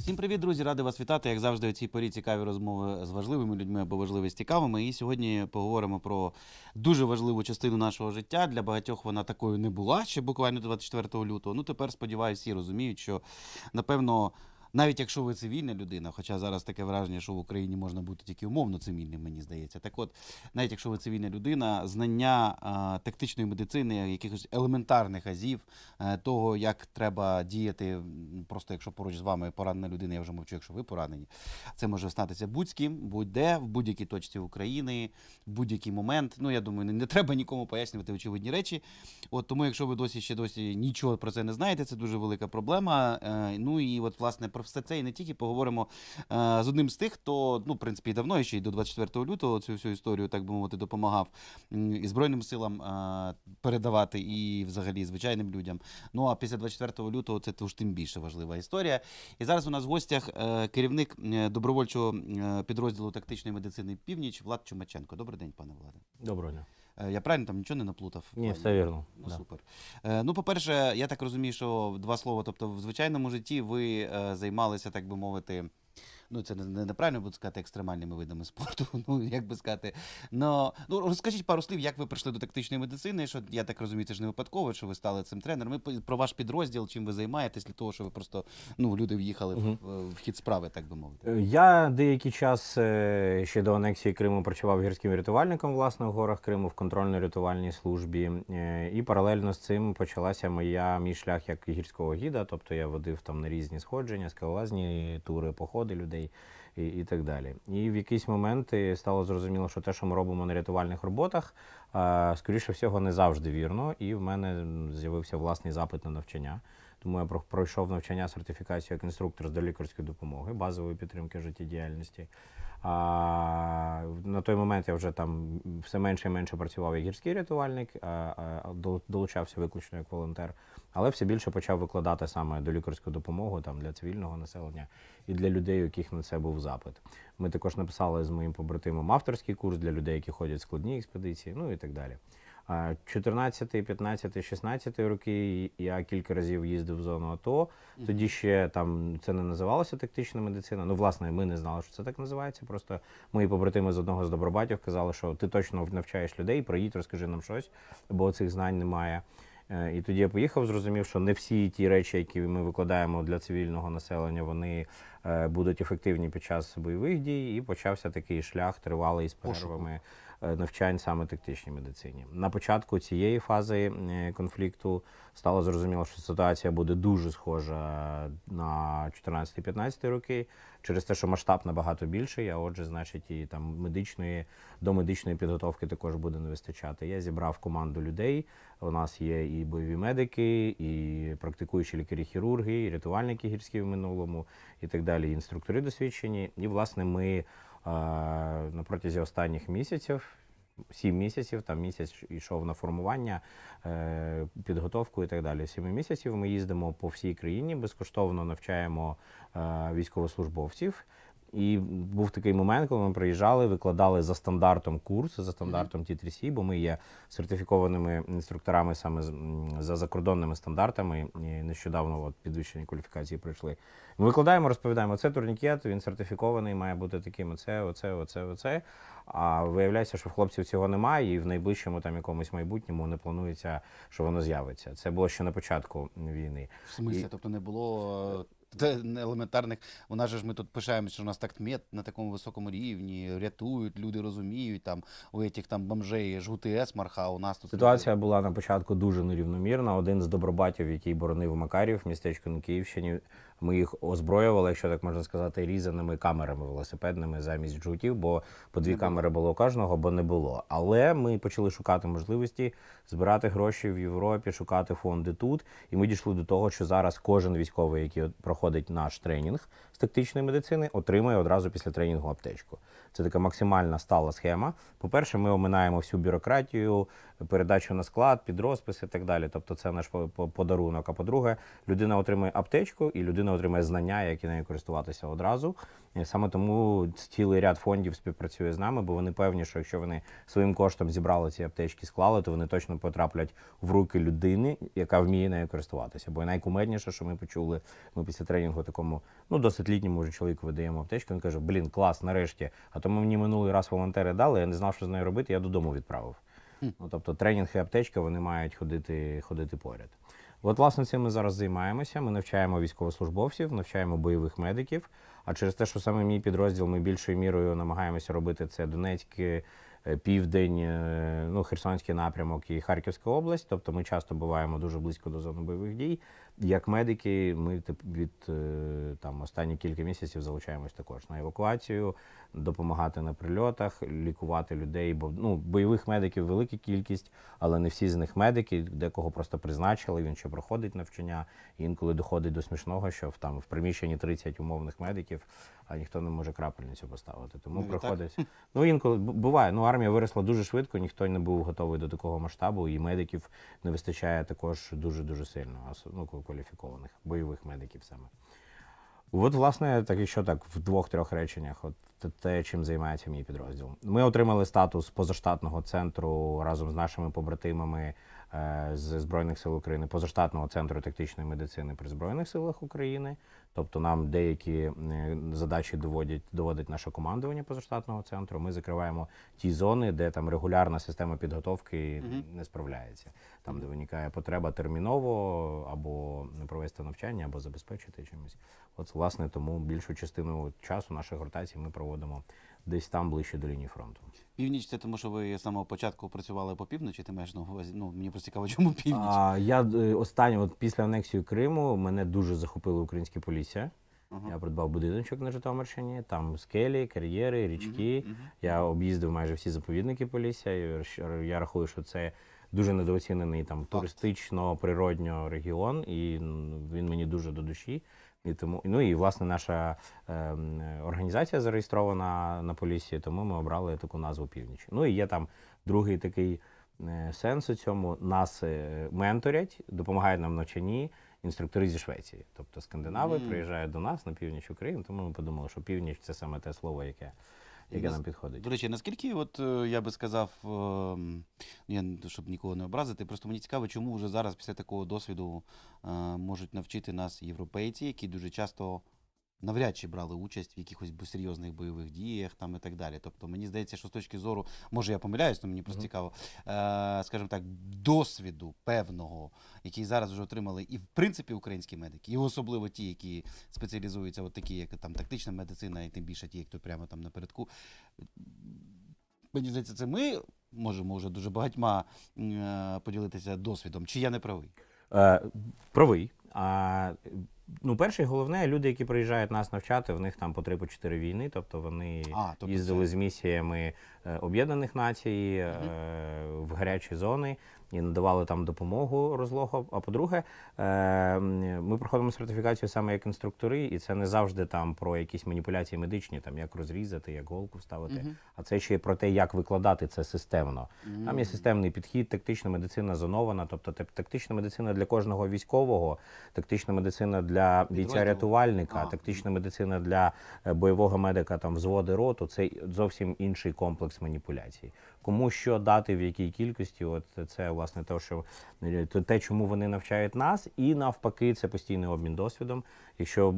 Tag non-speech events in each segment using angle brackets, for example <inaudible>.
Всім привіт, друзі! Ради вас вітати, як завжди, у цій порі цікаві розмови з важливими людьми або важливі з цікавими. І сьогодні поговоримо про дуже важливу частину нашого життя. Для багатьох вона такою не була ще буквально 24 лютого. Ну тепер сподіваюся, всі розуміють, що напевно навіть якщо ви цивільна людина, хоча зараз таке враження, що в Україні можна бути тільки умовно цивільним, мені здається. Так от, навіть якщо ви цивільна людина, знання а, тактичної медицини, якихось елементарних азів, а, е, того, як треба діяти, просто якщо поруч з вами поранена людина, я вже мовчу, якщо ви поранені, це може статися будь-ким, будь-де, в будь-якій точці України, в будь-який момент. Ну, я думаю, не, не треба нікому пояснювати очевидні речі. От Тому, якщо ви досі ще досі нічого про це не знаєте, це дуже велика проблема. А, е, ну і от, власне, все це і не тільки поговоримо е, з одним з тих, хто ну в принципі давно ще й до 24 лютого цю всю історію, так би мовити, допомагав і збройним силам е, передавати, і взагалі звичайним людям. Ну а після 24 лютого це ж тим більше важлива історія. І зараз у нас в гостях е, керівник е, добровольчого е, підрозділу тактичної медицини Північ Влад Чумаченко. Добрий день, пане Владе. Доброго дня. Е, я правильно там нічого не наплутав? Ні, все вірно. Ну, да. супер. Е, ну, по-перше, я так розумію, що два слова, тобто в звичайному житті ви е, займалися, так би мовити ну це не неправильно буду сказати екстремальними видами спорту. <laughs> Ну як би сказати, но ну розкажіть пару слів, як ви прийшли до тактичної медицини. Що я так розумію, це ж не випадково, що ви стали цим тренером. Ми про ваш підрозділ, чим ви займаєтесь для того, що ви просто ну люди в'їхали угу. в, в хід справи, так би мовити. Е, я деякий час е, ще до анексії Криму працював гірським рятувальником власне в горах Криму в контрольно-рятувальній службі, е, і паралельно з цим почалася моя мій шлях як гірського гіда. Тобто я водив там на різні сходження, скалолазні тури, походи людей людей і і так далі. І в якийсь момент стало зрозуміло, що те, що ми робимо на рятувальних роботах, скоріше всього, не завжди вірно. І в мене з'явився власний запит на навчання. Тому я пройшов навчання сертифікацію як інструктор з долікарської допомоги, базової підтримки життєдіяльності. А, На той момент я вже там все менше і менше працював як гірський рятувальник, а, а долучався виключно як волонтер але все більше почав викладати саме до лікарську допомогу там для цивільного населення і для людей, у яких на це був запит. Ми також написали з моїм побратимом авторський курс для людей, які ходять в складні експедиції, ну і так далі. 14, 15, 16 роки я кілька разів їздив в зону АТО. Тоді ще там це не називалося тактична медицина. Ну, власне, ми не знали, що це так називається. Просто мої побратими з одного з добробатів казали, що ти точно навчаєш людей, проїдь, розкажи нам щось, бо цих знань немає. Е, і тоді я поїхав, зрозумів, що не всі ті речі, які ми викладаємо для цивільного населення, вони е, будуть ефективні під час бойових дій. І почався такий шлях тривалий з перервами Е, навчань саме тактичній медицині. На початку цієї фази е, конфлікту стало зрозуміло, що ситуація буде дуже схожа на 14-15 роки, через те, що масштаб набагато більший, а отже, значить, і там медичної до медичної підготовки також буде не вистачати. Я зібрав команду людей. У нас є і бойові медики, і практикуючі лікарі-хірурги, і рятувальники гірські в минулому, і так далі. і Інструктори досвідчені. І власне ми на протязі останніх місяців. Сім місяців, там місяць йшов на формування, е, підготовку і так далі. Сім місяців ми їздимо по всій країні, безкоштовно навчаємо е, військовослужбовців. І був такий момент, коли ми приїжджали, викладали за стандартом курс, за стандартом T3C, бо ми є сертифікованими інструкторами саме за закордонними стандартами. І Нещодавно от, підвищення кваліфікації пройшли. Ми викладаємо, розповідаємо, це турнікет, він сертифікований, має бути таким. Оце, оце, оце, оце. А виявляється, що в хлопців цього немає, і в найближчому там якомусь майбутньому не планується, що воно з'явиться. Це було ще на початку війни. В смислі, і... тобто не було е, <laughs> елементарних. У нас же ж ми тут пишаємося, що у нас так мед на такому високому рівні, рятують, люди розуміють там у этих там бомжей жгути есмарха. У нас тут ситуація була на початку дуже нерівномірна. Один з добробатів, який боронив Макарів, містечко на Київщині, ми їх озброювали, якщо так можна сказати, різаними камерами велосипедними замість джутів, бо по дві камери було у кожного, бо не було. Але ми почали шукати можливості збирати гроші в Європі, шукати фонди тут. І ми дійшли до того, що зараз кожен військовий, який проходить наш тренінг з тактичної медицини, отримує одразу після тренінгу аптечку. Це така максимально стала схема. По-перше, ми оминаємо всю бюрократію, передачу на склад, підрозпис і так далі. Тобто, це наш подарунок. А по-друге, людина отримує аптечку і людина отримає знання, які нею користуватися одразу. Саме тому цілий ряд фондів співпрацює з нами, бо вони певні, що якщо вони своїм коштом зібрали ці аптечки, склали, то вони точно потраплять в руки людини, яка вміє нею користуватися. Бо найкумедніше, що ми почули, ми після тренінгу такому ну досить літньому вже чоловіку видаємо аптечку. Він каже: Блін, клас, нарешті. А то мені минулий раз волонтери дали. Я не знав, що з нею робити. Я додому відправив. Ну тобто, тренінг і аптечка вони мають ходити, ходити поряд. От, власне, цим ми зараз займаємося. Ми навчаємо військовослужбовців, навчаємо бойових медиків. А через те, що саме мій підрозділ, ми більшою мірою намагаємося робити це Донецьке, Південь, е, ну Херсонський напрямок і Харківська область. Тобто ми часто буваємо дуже близько до зони бойових дій. Як медики, ми від е, там останні кілька місяців залучаємось також на евакуацію, допомагати на прильотах, лікувати людей. Бо ну бойових медиків велика кількість, але не всі з них медики. Декого просто призначили. Він ще проходить навчання. Інколи доходить до смішного, що в там в приміщенні 30 умовних медиків, а ніхто не може крапельницю поставити. Тому ну, приходить. Ну інколи буває. Ну армія виросла дуже швидко, ніхто не був готовий до такого масштабу, і медиків не вистачає також дуже дуже сильно. ну, кваліфікованих бойових медиків саме. От, власне, так і що так в двох-трьох реченнях, от те, чим займається мій підрозділ. Ми отримали статус позаштатного центру разом з нашими побратимами е, з Збройних сил України, позаштатного центру тактичної медицини при Збройних силах України. Тобто нам деякі е, задачі доводять доводить наше командування позаштатного центру. Ми закриваємо ті зони, де там регулярна система підготовки не справляється. Там, де виникає потреба терміново або провести навчання, або забезпечити чимось. От власне тому більшу частину часу наших ротацій ми проводимо десь там ближче до лінії фронту. Північ це тому, що ви з самого початку працювали по півночі. Ти маєш на увазі? Ну мені просто цікаво, <laughs> чому північ. А я е, останнє, от після анексії Криму мене дуже захопили українські поліції місяця. Uh-huh. Я придбав будиночок на Житомирщині, там скелі, кар'єри, річки. Uh-huh. Uh-huh. Я об'їздив майже всі заповідники Полісся. Я рахую, що це дуже недооцінений там туристично природньо регіон, і він мені дуже до душі. І тому ну і власне наша е, організація зареєстрована на Полісі, тому ми обрали таку назву північ. Ну і є там другий такий е, сенс у цьому. Нас е, менторять, допомагають нам в навчанні інструктори зі Швеції. Тобто скандинави mm. приїжджають до нас на північ України, тому ми подумали, що північ це саме те слово, яке. Яке нам підходить. До речі, наскільки, от е, я би сказав, е, ну, я щоб нікого не образити, просто мені цікаво, чому вже зараз після такого досвіду е, можуть навчити нас європейці, які дуже часто навряд чи брали участь в якихось серйозних бойових діях там і так далі. Тобто, мені здається, що з точки зору, може я помиляюсь, але мені просто цікаво, е, скажімо так, досвіду певного, який зараз вже отримали, і в принципі українські медики, і особливо ті, які спеціалізуються, от такі, як там тактична медицина, і тим більше ті, хто прямо там напередку. Мені здається, це ми можемо вже дуже багатьма е, поділитися досвідом, чи я не правий? Е, Правий. А Ну, перше і головне, люди, які приїжджають нас навчати, в них там по три по чотири війни. Тобто вони а, тобто їздили це... з місіями е, Об'єднаних Націй е, в гарячі зони і надавали там допомогу розлогу. А по-друге, ем, ми проходимо сертифікацію саме як інструктори, і це не завжди там про якісь маніпуляції медичні, там як розрізати, як голку вставити. Uh А це ще й про те, як викладати це системно. Uh Там є системний підхід, тактична медицина зонована, тобто тактична медицина для кожного військового, тактична медицина для бійця-рятувальника, uh тактична медицина для е, бойового медика, там взводи роту. Це зовсім інший комплекс маніпуляцій кому що дати, в якій кількості. От це власне те, що е, те, чому вони навчають нас, і навпаки, це постійний обмін досвідом. Якщо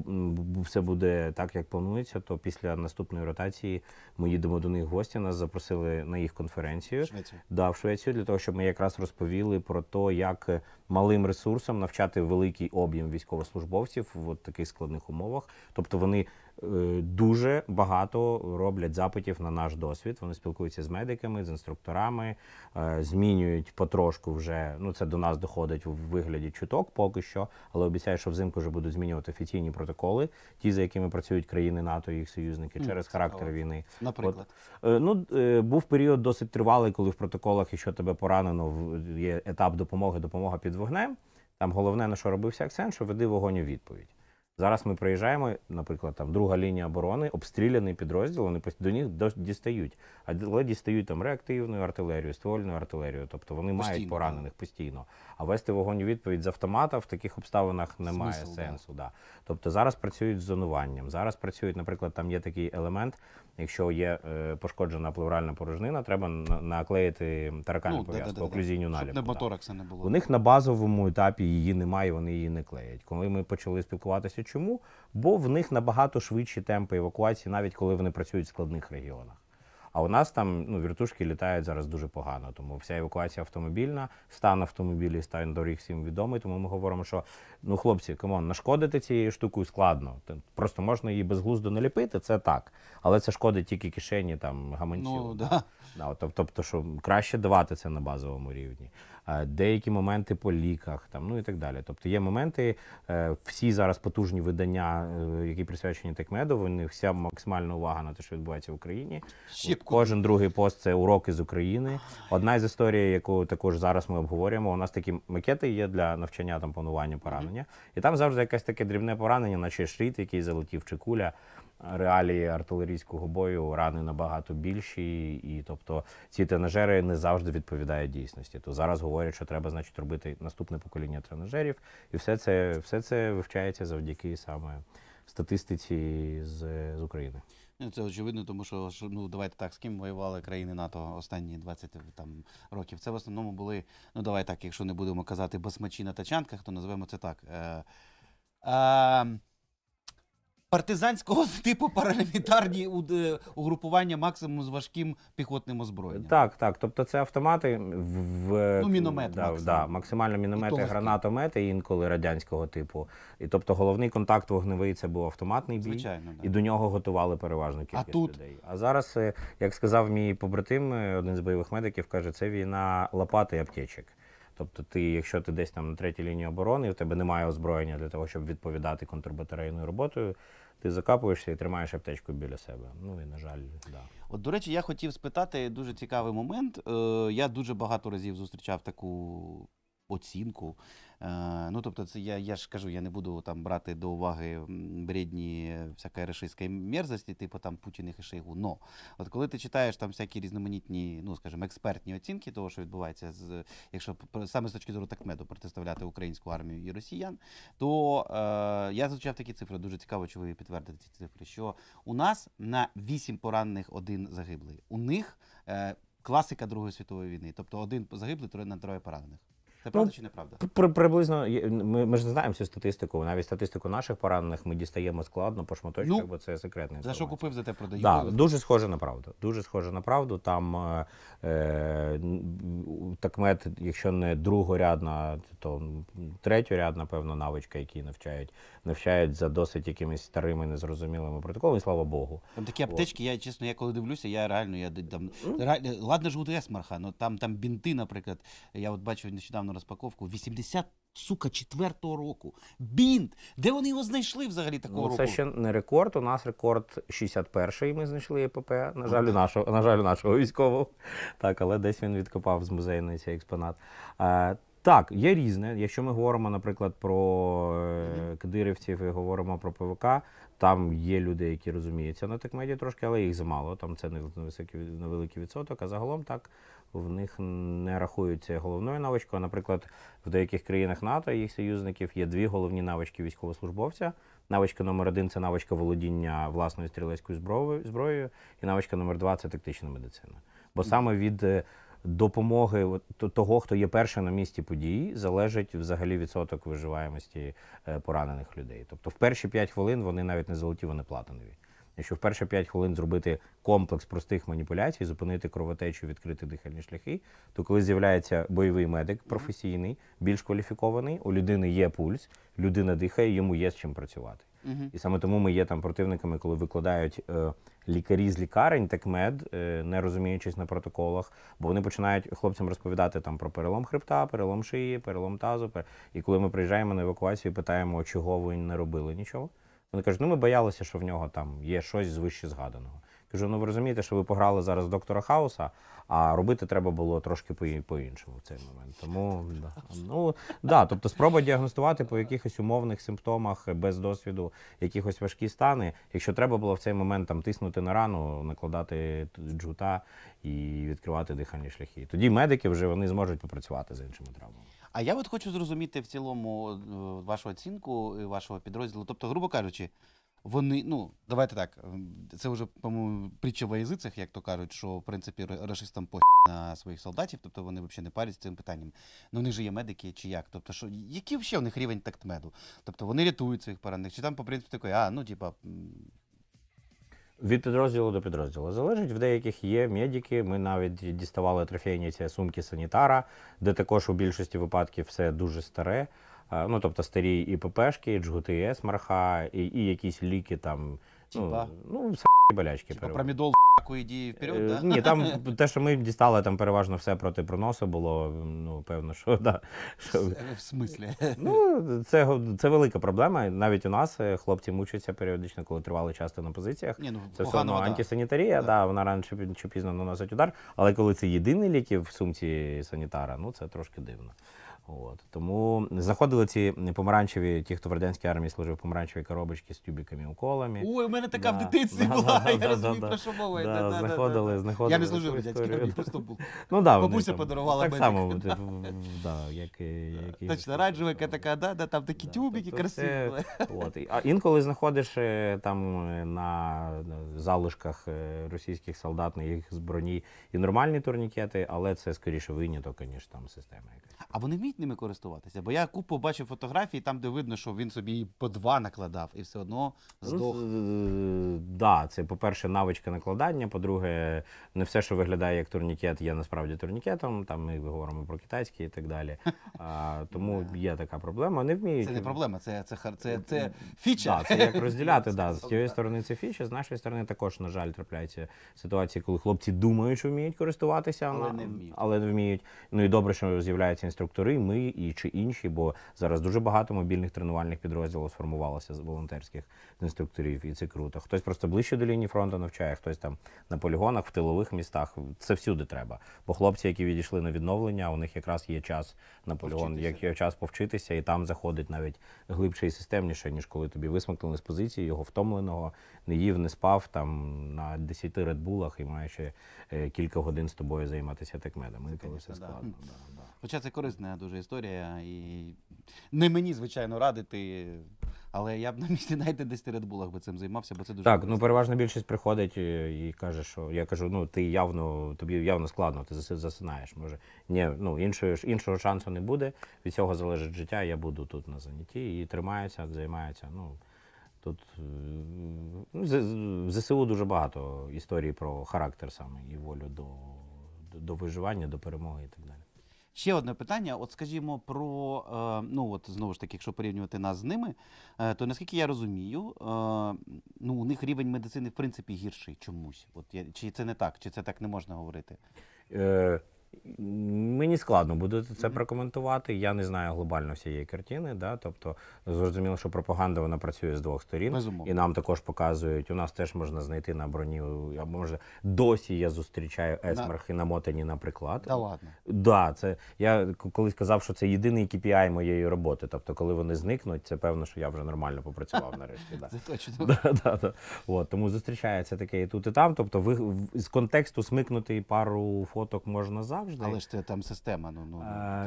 все буде так, як планується, то після наступної ротації ми їдемо до них гості. Нас запросили на їх конференцію Швецію. Да, в Швецію для того, щоб ми якраз розповіли про те, як е, малим ресурсом навчати великий об'єм військовослужбовців в от таких складних умовах. Тобто вони Е, дуже багато роблять запитів на наш досвід. Вони спілкуються з медиками, з інструкторами, е, змінюють потрошку вже. Ну це до нас доходить в вигляді чуток поки що, але обіцяю, що взимку вже будуть змінювати офіційні протоколи, ті, за якими працюють країни НАТО і їх союзники через характер війни. Наприклад, От, е, ну був період досить тривалий, коли в протоколах, якщо тебе поранено, є етап допомоги, допомога під вогнем. Там головне на що робився акцент, що веди вогонь у відповідь. Зараз ми приїжджаємо, наприклад, там друга лінія оборони, обстріляний підрозділ, вони до них дістають, але дістають там реактивну артилерію, ствольну артилерію. Тобто вони постійно. мають поранених постійно. А вести вогонь у відповідь з автомата в таких обставинах немає Смисл, сенсу. Да. Тобто зараз працюють з зонуванням. Зараз працюють, наприклад, там є такий елемент. Якщо є е, пошкоджена плевральна порожнина, треба наклеїти таракальну ну, пов'язку, да, да, оклюзійню да, наліпку. Да. не було. У них на базовому етапі її немає, вони її не клеять. Коли ми почали спілкуватися. Чому? Бо в них набагато швидші темпи евакуації, навіть коли вони працюють в складних регіонах. А у нас там ну, віртушки літають зараз дуже погано, тому вся евакуація автомобільна, стан автомобілів, стан доріг всім відомий. Тому ми говоримо, що ну хлопці, камон, нашкодити цією штукою складно. Просто можна її безглуздо наліпити, це так. Але це шкодить тільки кишені там гаманців. Ну, да. Да, тобто, тобто, що краще давати це на базовому рівні. Е, деякі моменти по ліках, там ну і так далі. Тобто є моменти, е, всі зараз потужні видання, е, які присвячені Текмеду, вони вся максимальна увага на те, що відбувається в Україні. От кожен другий пост це уроки з України. Одна із історій, яку також зараз ми обговорюємо, у нас такі макети є для навчання там панування поранення, і там завжди якесь таке дрібне поранення, наче шріт, який залетів чи куля реалії артилерійського бою рани набагато більші, і тобто ці тренажери не завжди відповідають дійсності. То зараз говорять, що треба, значить, робити наступне покоління тренажерів, і все це все це вивчається завдяки саме статистиці з, з України. Ну, це очевидно, тому що ну давайте так з ким воювали країни НАТО останні 20 там років. Це в основному були. Ну давай так, якщо не будемо казати басмачі на тачанках, то назвемо це так. Е, е, партизанського <laughs> типу паралімітарні е, угрупування максимум з важким піхотним озброєнням. Так, так. Тобто це автомати в ну, е, міномет да, максимум. да, максимально міномети, гранатомети інколи радянського типу. І тобто головний контакт вогневий це був автоматний бій, Звичайно, і до нього готували переважно кількість а тут? людей. А зараз, е, як сказав мій побратим, один з бойових медиків каже, це війна лопати і аптечок. Тобто, ти, якщо ти десь там на третій лінії оборони, і в тебе немає озброєння для того, щоб відповідати контрбатарейною роботою, ти закапуєшся і тримаєш аптечку біля себе. Ну і на жаль, да. От до речі, я хотів спитати дуже цікавий момент. Е, Я дуже багато разів зустрічав таку оцінку. Е, ну, тобто, це я я ж кажу, я не буду там брати до уваги бредні е, всякої рашистської мерзості, типу там Путіних і Шейгу. Но от коли ти читаєш там всякі різноманітні, ну скажімо, експертні оцінки того, що відбувається, з якщо саме з точки зору такмеду протиставляти українську армію і росіян, то е, я звучав такі цифри. Дуже цікаво, чи ви підтвердите ці цифри. Що у нас на вісім поранених один загиблий. У них е, класика Другої світової війни, тобто один загиблий, троє на троє поранених. Це правда ну, чи неправда? При, приблизно ми, ми ж не знаємо всю статистику. Навіть статистику наших поранених ми дістаємо складно по шматочках, ну, бо це секретний за що купив, за те продаю. Да, дуже схоже на правду. Дуже схоже на правду. Там е, е, такмет, якщо не другорядна, то третьорядна, певно, навичка, які навчають навчають за досить якимись старими незрозумілими протоколами, слава Богу. Там такі аптечки, я чесно, я коли дивлюся, я реально я там реально, ладно ж УДС марха, але там там бінти, наприклад. Я от бачив нещодавно розпаковку 80 Сука, четвертого року. Бінт! Де вони його знайшли взагалі такого ну, це року? Це ще не рекорд. У нас рекорд 61-й. Ми знайшли ЕПП. На жаль, нашого на жаль, нашого військового. Так, але десь він відкопав з музейної цей експонат. А, е, так, є різне. Якщо ми говоримо, наприклад, про е, кадирівців і говоримо про ПВК, там є люди, які розуміються на текмеді трошки, але їх замало. Там це не невеликий відсоток. А загалом так в них не рахуються головною навичкою. Наприклад, в деяких країнах НАТО їх союзників є дві головні навички військовослужбовця. Навичка номер один це навичка володіння власною стрілецькою зброєю, і навичка номер два це тактична медицина. Бо саме від е, допомоги того, хто є першим на місці події, залежить взагалі відсоток виживаємості е, поранених людей. Тобто в перші 5 хвилин вони навіть не золоті, вони платинові. Якщо в перші 5 хвилин зробити комплекс простих маніпуляцій, зупинити кровотечу, відкрити дихальні шляхи, то коли з'являється бойовий медик професійний, більш кваліфікований, у людини є пульс, людина дихає, йому є з чим працювати. Uh -huh. І саме тому ми є там противниками, коли викладають е, лікарі з лікарень, так мед, е, не розуміючись на протоколах, бо вони починають хлопцям розповідати там про перелом хребта, перелом шиї, перелом тазу. Пер... І коли ми приїжджаємо на евакуацію, питаємо, чого ви не робили нічого. Вони кажуть, ну ми боялися, що в нього там є щось з вище згаданого. Кажу, ну ви розумієте, що ви пограли зараз доктора Хауса, а робити треба було трошки по-іншому в цей момент. Тому да. ну да, тобто спроба діагностувати по якихось умовних симптомах без досвіду якихось важкі стани. Якщо треба було в цей момент там тиснути на рану, накладати джута і відкривати дихальні шляхи. Тоді медики вже вони зможуть попрацювати з іншими травмами. А я от хочу зрозуміти в цілому е, вашу оцінку і вашого підрозділу. Тобто, грубо кажучи, вони, ну давайте так, це вже по-моєму притча в язицях, як то кажуть, що в принципі расистам по на своїх солдатів, тобто вони взагалі не парять з цим питанням. Ну вони ж є медики чи як? Тобто, що який ще у них рівень тактмеду? Тобто вони рятують своїх поранених, чи там по принципу такої, а ну типа від підрозділу до підрозділу залежить. В деяких є медики. Ми навіть діставали трофейні ці сумки санітара, де також у більшості випадків все дуже старе. Ну тобто старі і ППшки, і джгути, і смарха, і, і якісь ліки там. Ну, ну все болячки. Типа промідол м'якої дії е, вперед, да? Ні, там <laughs> те, що ми дістали, там переважно все проти проносу було. Ну, певно, що да. Що... В смислі? Ну, це це велика проблема. Навіть у нас е, хлопці мучаться періодично, коли тривали часто на позиціях. Ні, ну, Це все одно антисанітарія, да. да, вона рано чи пізно наносить удар. Але коли це єдиний ліків в сумці санітара, ну це трошки дивно. От. Тому заходили ці помаранчеві, ті, хто в радянській армії служив помаранчеві коробочки з тюбіками, уколами. Ой, у мене така да. в дитинстві <laughs> да, була. Да, я розумію, про що мова йде. Знаходили, знаходили. Я не служив в радянській армії, просто був. <laughs> Ну, да, Бабуся там, подарувала так само, да, як, <laughs> як, Точно, раджевика така, да, да, там такі тюбики тобто красиві. От. А інколи знаходиш е, там е, на залишках е, російських солдат, на їх зброні і нормальні турнікети, але це скоріше виняток, ніж там система якась. А вони вміють вміють ними користуватися? Бо я купу бачив фотографії, там, де видно, що він собі по два накладав і все одно ну, здох. Е, да, це, по-перше, навичка накладання. По-друге, не все, що виглядає як турнікет, є насправді турнікетом. Там ми говоримо про китайські і так далі. <laughs> Тому є така проблема. Не вміють. Це не проблема, це це, це, е, це е, фіча. це як <laughs> розділяти. да. З тієї сторони це фіча, з нашої сторони також, на жаль, трапляється ситуації, коли хлопці думають, що вміють користуватися, Але не вміють. Ну і добре, що з'являються інструктори ми і чи інші, бо зараз дуже багато мобільних тренувальних підрозділів сформувалося з волонтерських інструкторів, і це круто. Хтось просто ближче до лінії фронту навчає, хтось там на полігонах, в тилових містах. Це всюди треба. Бо хлопці, які відійшли на відновлення, у них якраз є час на полігон, як є час повчитися, і там заходить навіть глибше і системніше, ніж коли тобі висмикнули з позиції, його втомленого, не їв, не спав там на 10 редбулах і має ще е, кілька годин з тобою займатися так медом. Це, це, звісно, все складно. Да, да. Хоча це корисна дуже історія. І не мені, звичайно, радити, але я б на місці навіть десь ти Редбулах би цим займався, бо це дуже так. Ну, корисно. Ну переважна більшість приходить і каже, що я кажу: ну ти явно, тобі явно складно, ти засинаєш. Може, ні, ну іншого іншого шансу не буде. Від цього залежить життя. Я буду тут на занятті і тримаються, займаються. Ну тут в ЗСУ дуже багато історій про характер саме і волю до, до виживання, до перемоги і так далі. Ще одне питання: от скажімо, про е, ну от знову ж таки, якщо порівнювати нас з ними, е, то наскільки я розумію, е, ну у них рівень медицини в принципі гірший чомусь. От я чи це не так, чи це так не можна говорити? Мені складно буде це прокоментувати. Я не знаю глобально всієї картини. Да? Тобто, зрозуміло, що пропаганда вона працює з двох сторін, Безумовно. і нам також показують. У нас теж можна знайти на броні. А може досі я зустрічаю есмархи на... намотані, наприклад. Да ладно. Да, це я колись казав, що це єдиний KPI моєї роботи. Тобто, коли вони зникнуть, це певно, що я вже нормально попрацював <laughs> нарешті. точно. <laughs> От, тому зустрічається таке і тут, і там. Тобто, ви з контексту смикнути пару фоток можна за завжди. Але ж це там система. Ну ну,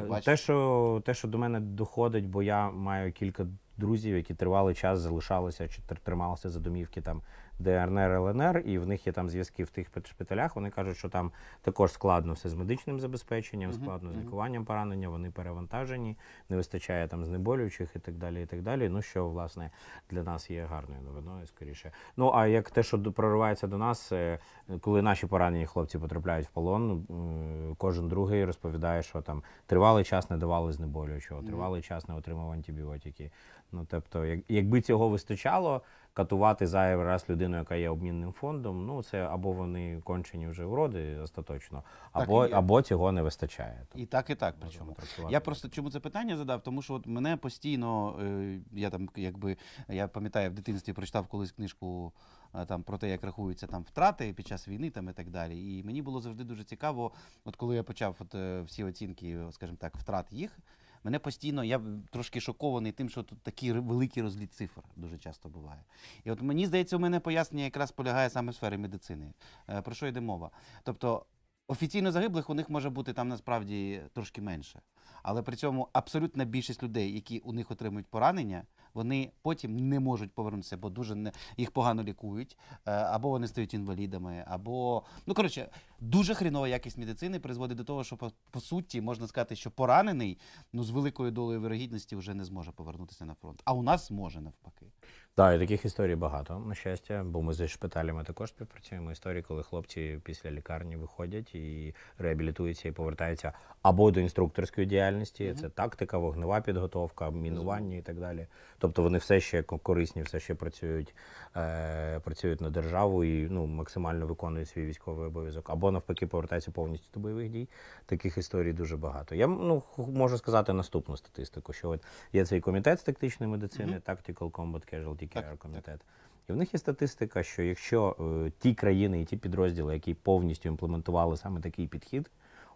ну ти е, те, що те, що до мене доходить, бо я маю кілька друзів, які тривалий час залишалися чи трималися за домівки там ДНР, ЛНР, і в них є там зв'язки в тих шпиталях. Вони кажуть, що там також складно все з медичним забезпеченням, складно з лікуванням поранення. Вони перевантажені, не вистачає там знеболюючих і так далі. І так далі. Ну що власне для нас є гарною новиною, скоріше. Ну а як те, що проривається до нас, е, коли наші поранені хлопці потрапляють в полон, е, кожен другий розповідає, що там тривалий час не давали знеболюючого, тривалий час не отримав антибіотики. Ну тобто, як якби цього вистачало катувати зайвий раз людину, яка є обмінним фондом. Ну це або вони кончені вже уроди остаточно, або так або цього не вистачає. І так, і так. Причому я просто чому це питання задав, тому що от мене постійно е, я там, якби я пам'ятаю, в дитинстві прочитав колись книжку. Е, там про те, як рахуються там втрати під час війни, там і так далі. І мені було завжди дуже цікаво, от коли я почав от е, всі оцінки, скажімо так, втрат їх Мене постійно, я трошки шокований тим, що тут такий великий розліт цифр дуже часто буває. І от мені здається, у мене пояснення якраз полягає саме в сфері медицини. Е, про що йде мова? Тобто Офіційно загиблих у них може бути там насправді трошки менше. Але при цьому абсолютна більшість людей, які у них отримують поранення, вони потім не можуть повернутися, бо дуже не їх погано лікують, е, або вони стають інвалідами, або ну коротше, дуже хрінова якість медицини призводить до того, що по, по суті можна сказати, що поранений ну з великою долею вирогідності вже не зможе повернутися на фронт. А у нас може навпаки. Так, і таких історій багато, на щастя, бо ми зі шпиталями також співпрацюємо. Історії, коли хлопці після лікарні виходять і реабілітуються і повертаються або до інструкторської діяльності. Mm Це тактика, вогнева підготовка, мінування і так далі. Тобто вони все ще корисні, все ще працюють, е, працюють на державу і ну максимально виконують свій військовий обов'язок, або навпаки повертаються повністю до бойових дій. Таких історій дуже багато. Я ну можу сказати наступну статистику, що от є цей комітет з тактичної медицини, mm -hmm. Tactical Combat Casualty політики так, І в них є статистика, що якщо е, ті країни і ті підрозділи, які повністю імплементували саме такий підхід,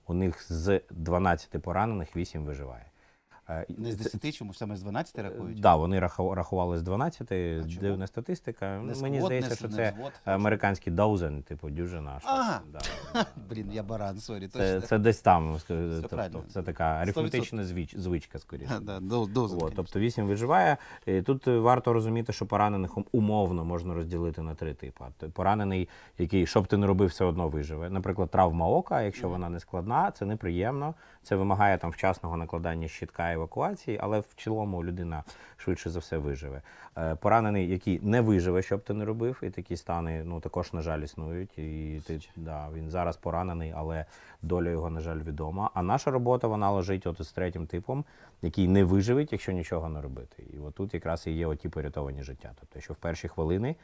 у них з 12 поранених 8 виживає. Е, не з 10, чому саме з 12 рахують? Да, вони рахували з 12, дивна статистика. Не Мені звод, здається, не, що не це звод, американський доузен, типу дюжина. Ага. Да, <laughs> Блін, я баран, сорі. Це, це десь там, тобто, тобто, це така арифметична звич, звичка, скоріше. А, <laughs> да, дозен, От, тобто 8 виживає. І тут е, варто розуміти, що поранених умовно можна розділити на три типи. Поранений, який, що б ти не робив, все одно виживе. Наприклад, травма ока, якщо вона не складна, це неприємно. Це вимагає там вчасного накладання щитка евакуації, але в цілому людина швидше за все виживе. Е, поранений, який не виживе, щоб ти не робив, і такі стани ну також на жаль існують. І ти да він зараз поранений, але доля його на жаль відома. А наша робота вона лежить от з третім типом, який не виживить, якщо нічого не робити. І отут якраз і є оті порятовані життя. Тобто, що в перші хвилини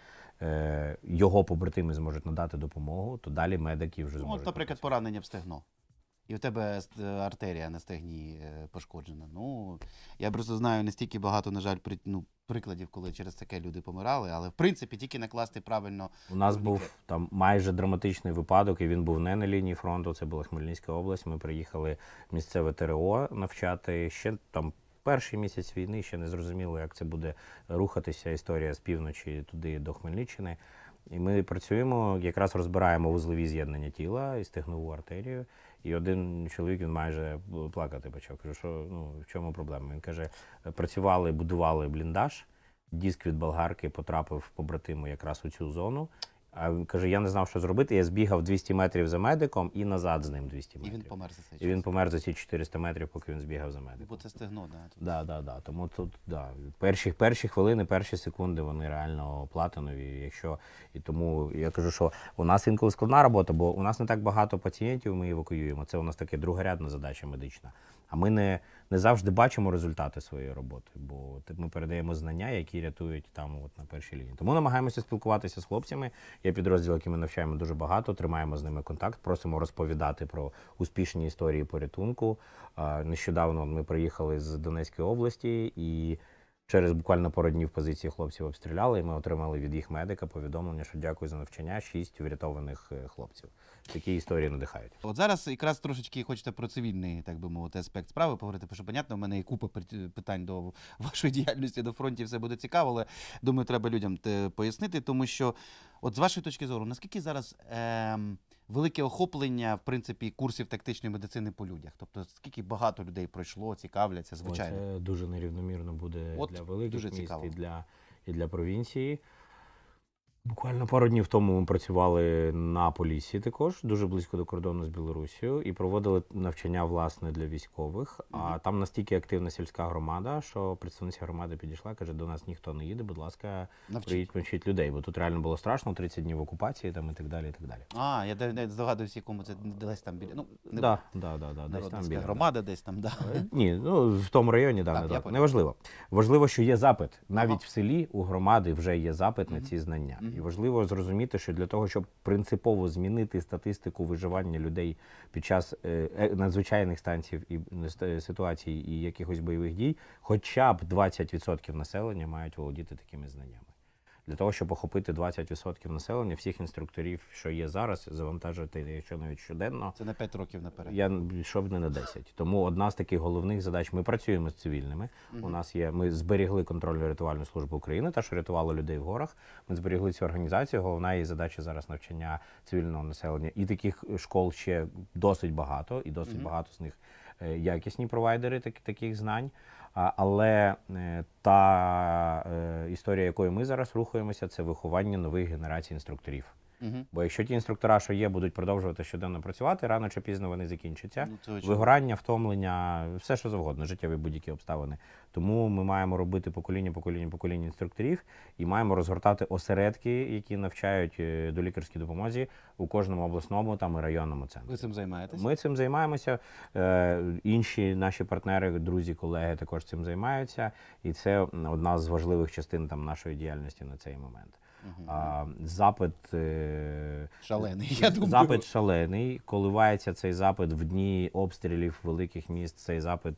е, його побратими зможуть надати допомогу, то далі медики вже ну, зможуть. от, наприклад, поранення в стегно і в тебе е, артерія на стегні е, пошкоджена. Ну, Я просто знаю настільки багато, на жаль, при, ну, прикладів, коли через таке люди помирали, але в принципі тільки накласти правильно. У нас був там майже драматичний випадок, і він був не на лінії фронту. Це була Хмельницька область. Ми приїхали місцеве ТРО навчати ще там. Перший місяць війни ще не зрозуміло, як це буде рухатися історія з півночі туди до Хмельниччини. І ми працюємо, якраз розбираємо вузлові з'єднання тіла і стегнову артерію. І один чоловік він майже плакати почав. Кажу, що ну в чому проблема? Він каже: працювали, будували бліндаж, диск від болгарки потрапив побратиму якраз у цю зону. А він Каже, я не знав, що зробити. Я збігав 200 метрів за медиком і назад з ним 200 метрів. І він помер за це. І він помер за ці 400 метрів, поки він збігав за медиком. Бо це стегно, да? Тут. Да, да, да. Тому тут да. перші перші хвилини, перші секунди вони реально платинові. Якщо і тому я кажу, що у нас інколи складна робота, бо у нас не так багато пацієнтів. Ми евакуюємо. Це у нас таке другорядна задача медична. А ми не не завжди бачимо результати своєї роботи, бо ми передаємо знання, які рятують там от на першій лінії. Тому намагаємося спілкуватися з хлопцями. Є підрозділ, який ми навчаємо дуже багато, тримаємо з ними контакт, просимо розповідати про успішні історії порятунку. Нещодавно ми приїхали з Донецької області і. Через буквально пару днів позиції хлопців обстріляли, і ми отримали від їх медика повідомлення, що дякую за навчання, шість врятованих е, хлопців такі історії надихають. От зараз якраз трошечки хочете про цивільний, так би мовити, аспект справи поговорити, тому що, понятно, в мене є купа питань до <laughs> вашої діяльності до фронтів, все буде цікаво, але думаю, треба людям пояснити, тому що, от з вашої точки зору, наскільки зараз. Е Велике охоплення, в принципі, курсів тактичної медицини по людях. Тобто, скільки багато людей пройшло, цікавляться, звичайно. Це дуже нерівномірно буде От, для великих дуже міст і для і для провінції. Буквально пару днів тому ми працювали на полісі також дуже близько до кордону з Білорусією і проводили навчання власне для військових. Mm -hmm. А там настільки активна сільська громада, що представниця громади підійшла, каже: до нас ніхто не їде. Будь ласка, приїдь навчіть людей, бо тут реально було страшно 30 днів окупації, там і так далі. і так далі. А я навіть здогадуюсь, якому це десь там біля ну не да, да, да, да, десь там біля громада, десь там да е, ні, ну в тому районі да, так, не так. Неважливо. Важливо, що є запит навіть ага. в селі у громади вже є запит mm -hmm. на ці знання. І важливо зрозуміти, що для того, щоб принципово змінити статистику виживання людей під час е, е, надзвичайних станцій і е, ситуацій і якихось бойових дій, хоча б 20% населення мають володіти такими знаннями для того, щоб охопити 20% населення всіх інструкторів, що є зараз, завантажити, якщо навіть щоденно. Це на 5 років наперед. Я йшов не на 10. Тому одна з таких головних задач. Ми працюємо з цивільними. Угу. У нас є. Ми зберігли контрольно-рятувальну службу України, та що рятувало людей в горах. Ми зберігли цю організацію. Головна її задача зараз навчання цивільного населення. І таких школ ще досить багато, і досить угу. багато з них е, якісні провайдери, так, таких знань. Але е, та е, історія, якою ми зараз рухаємося, це виховання нових генерацій інструкторів. Бо якщо ті інструктора, що є, будуть продовжувати щоденно працювати, рано чи пізно вони закінчаться. Ну, Вигорання, втомлення, все що завгодно, життєві будь-які обставини. Тому ми маємо робити покоління, покоління, покоління інструкторів і маємо розгортати осередки, які навчають е, до лікарській допомозі у кожному обласному там і районному центрі. Ви цим займаєтеся. Ми цим займаємося. Е, інші наші партнери, друзі, колеги також цим займаються, і це одна з важливих частин там нашої діяльності на цей момент. А, Запит е, шалений. Я думаю. Запит шалений. Коливається цей запит в дні обстрілів великих міст. Цей запит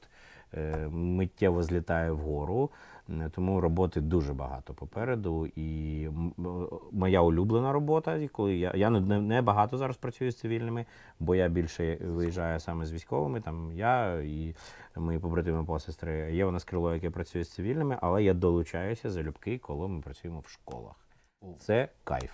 е, миттєво злітає вгору. Е, тому роботи дуже багато попереду. І моя улюблена робота, коли я я не, не багато зараз працюю з цивільними, бо я більше виїжджаю саме з військовими. Там я і мої побратими посестри. Є у нас крило, яке працює з цивільними, але я долучаюся залюбки, коли ми працюємо в школах. Це кайф.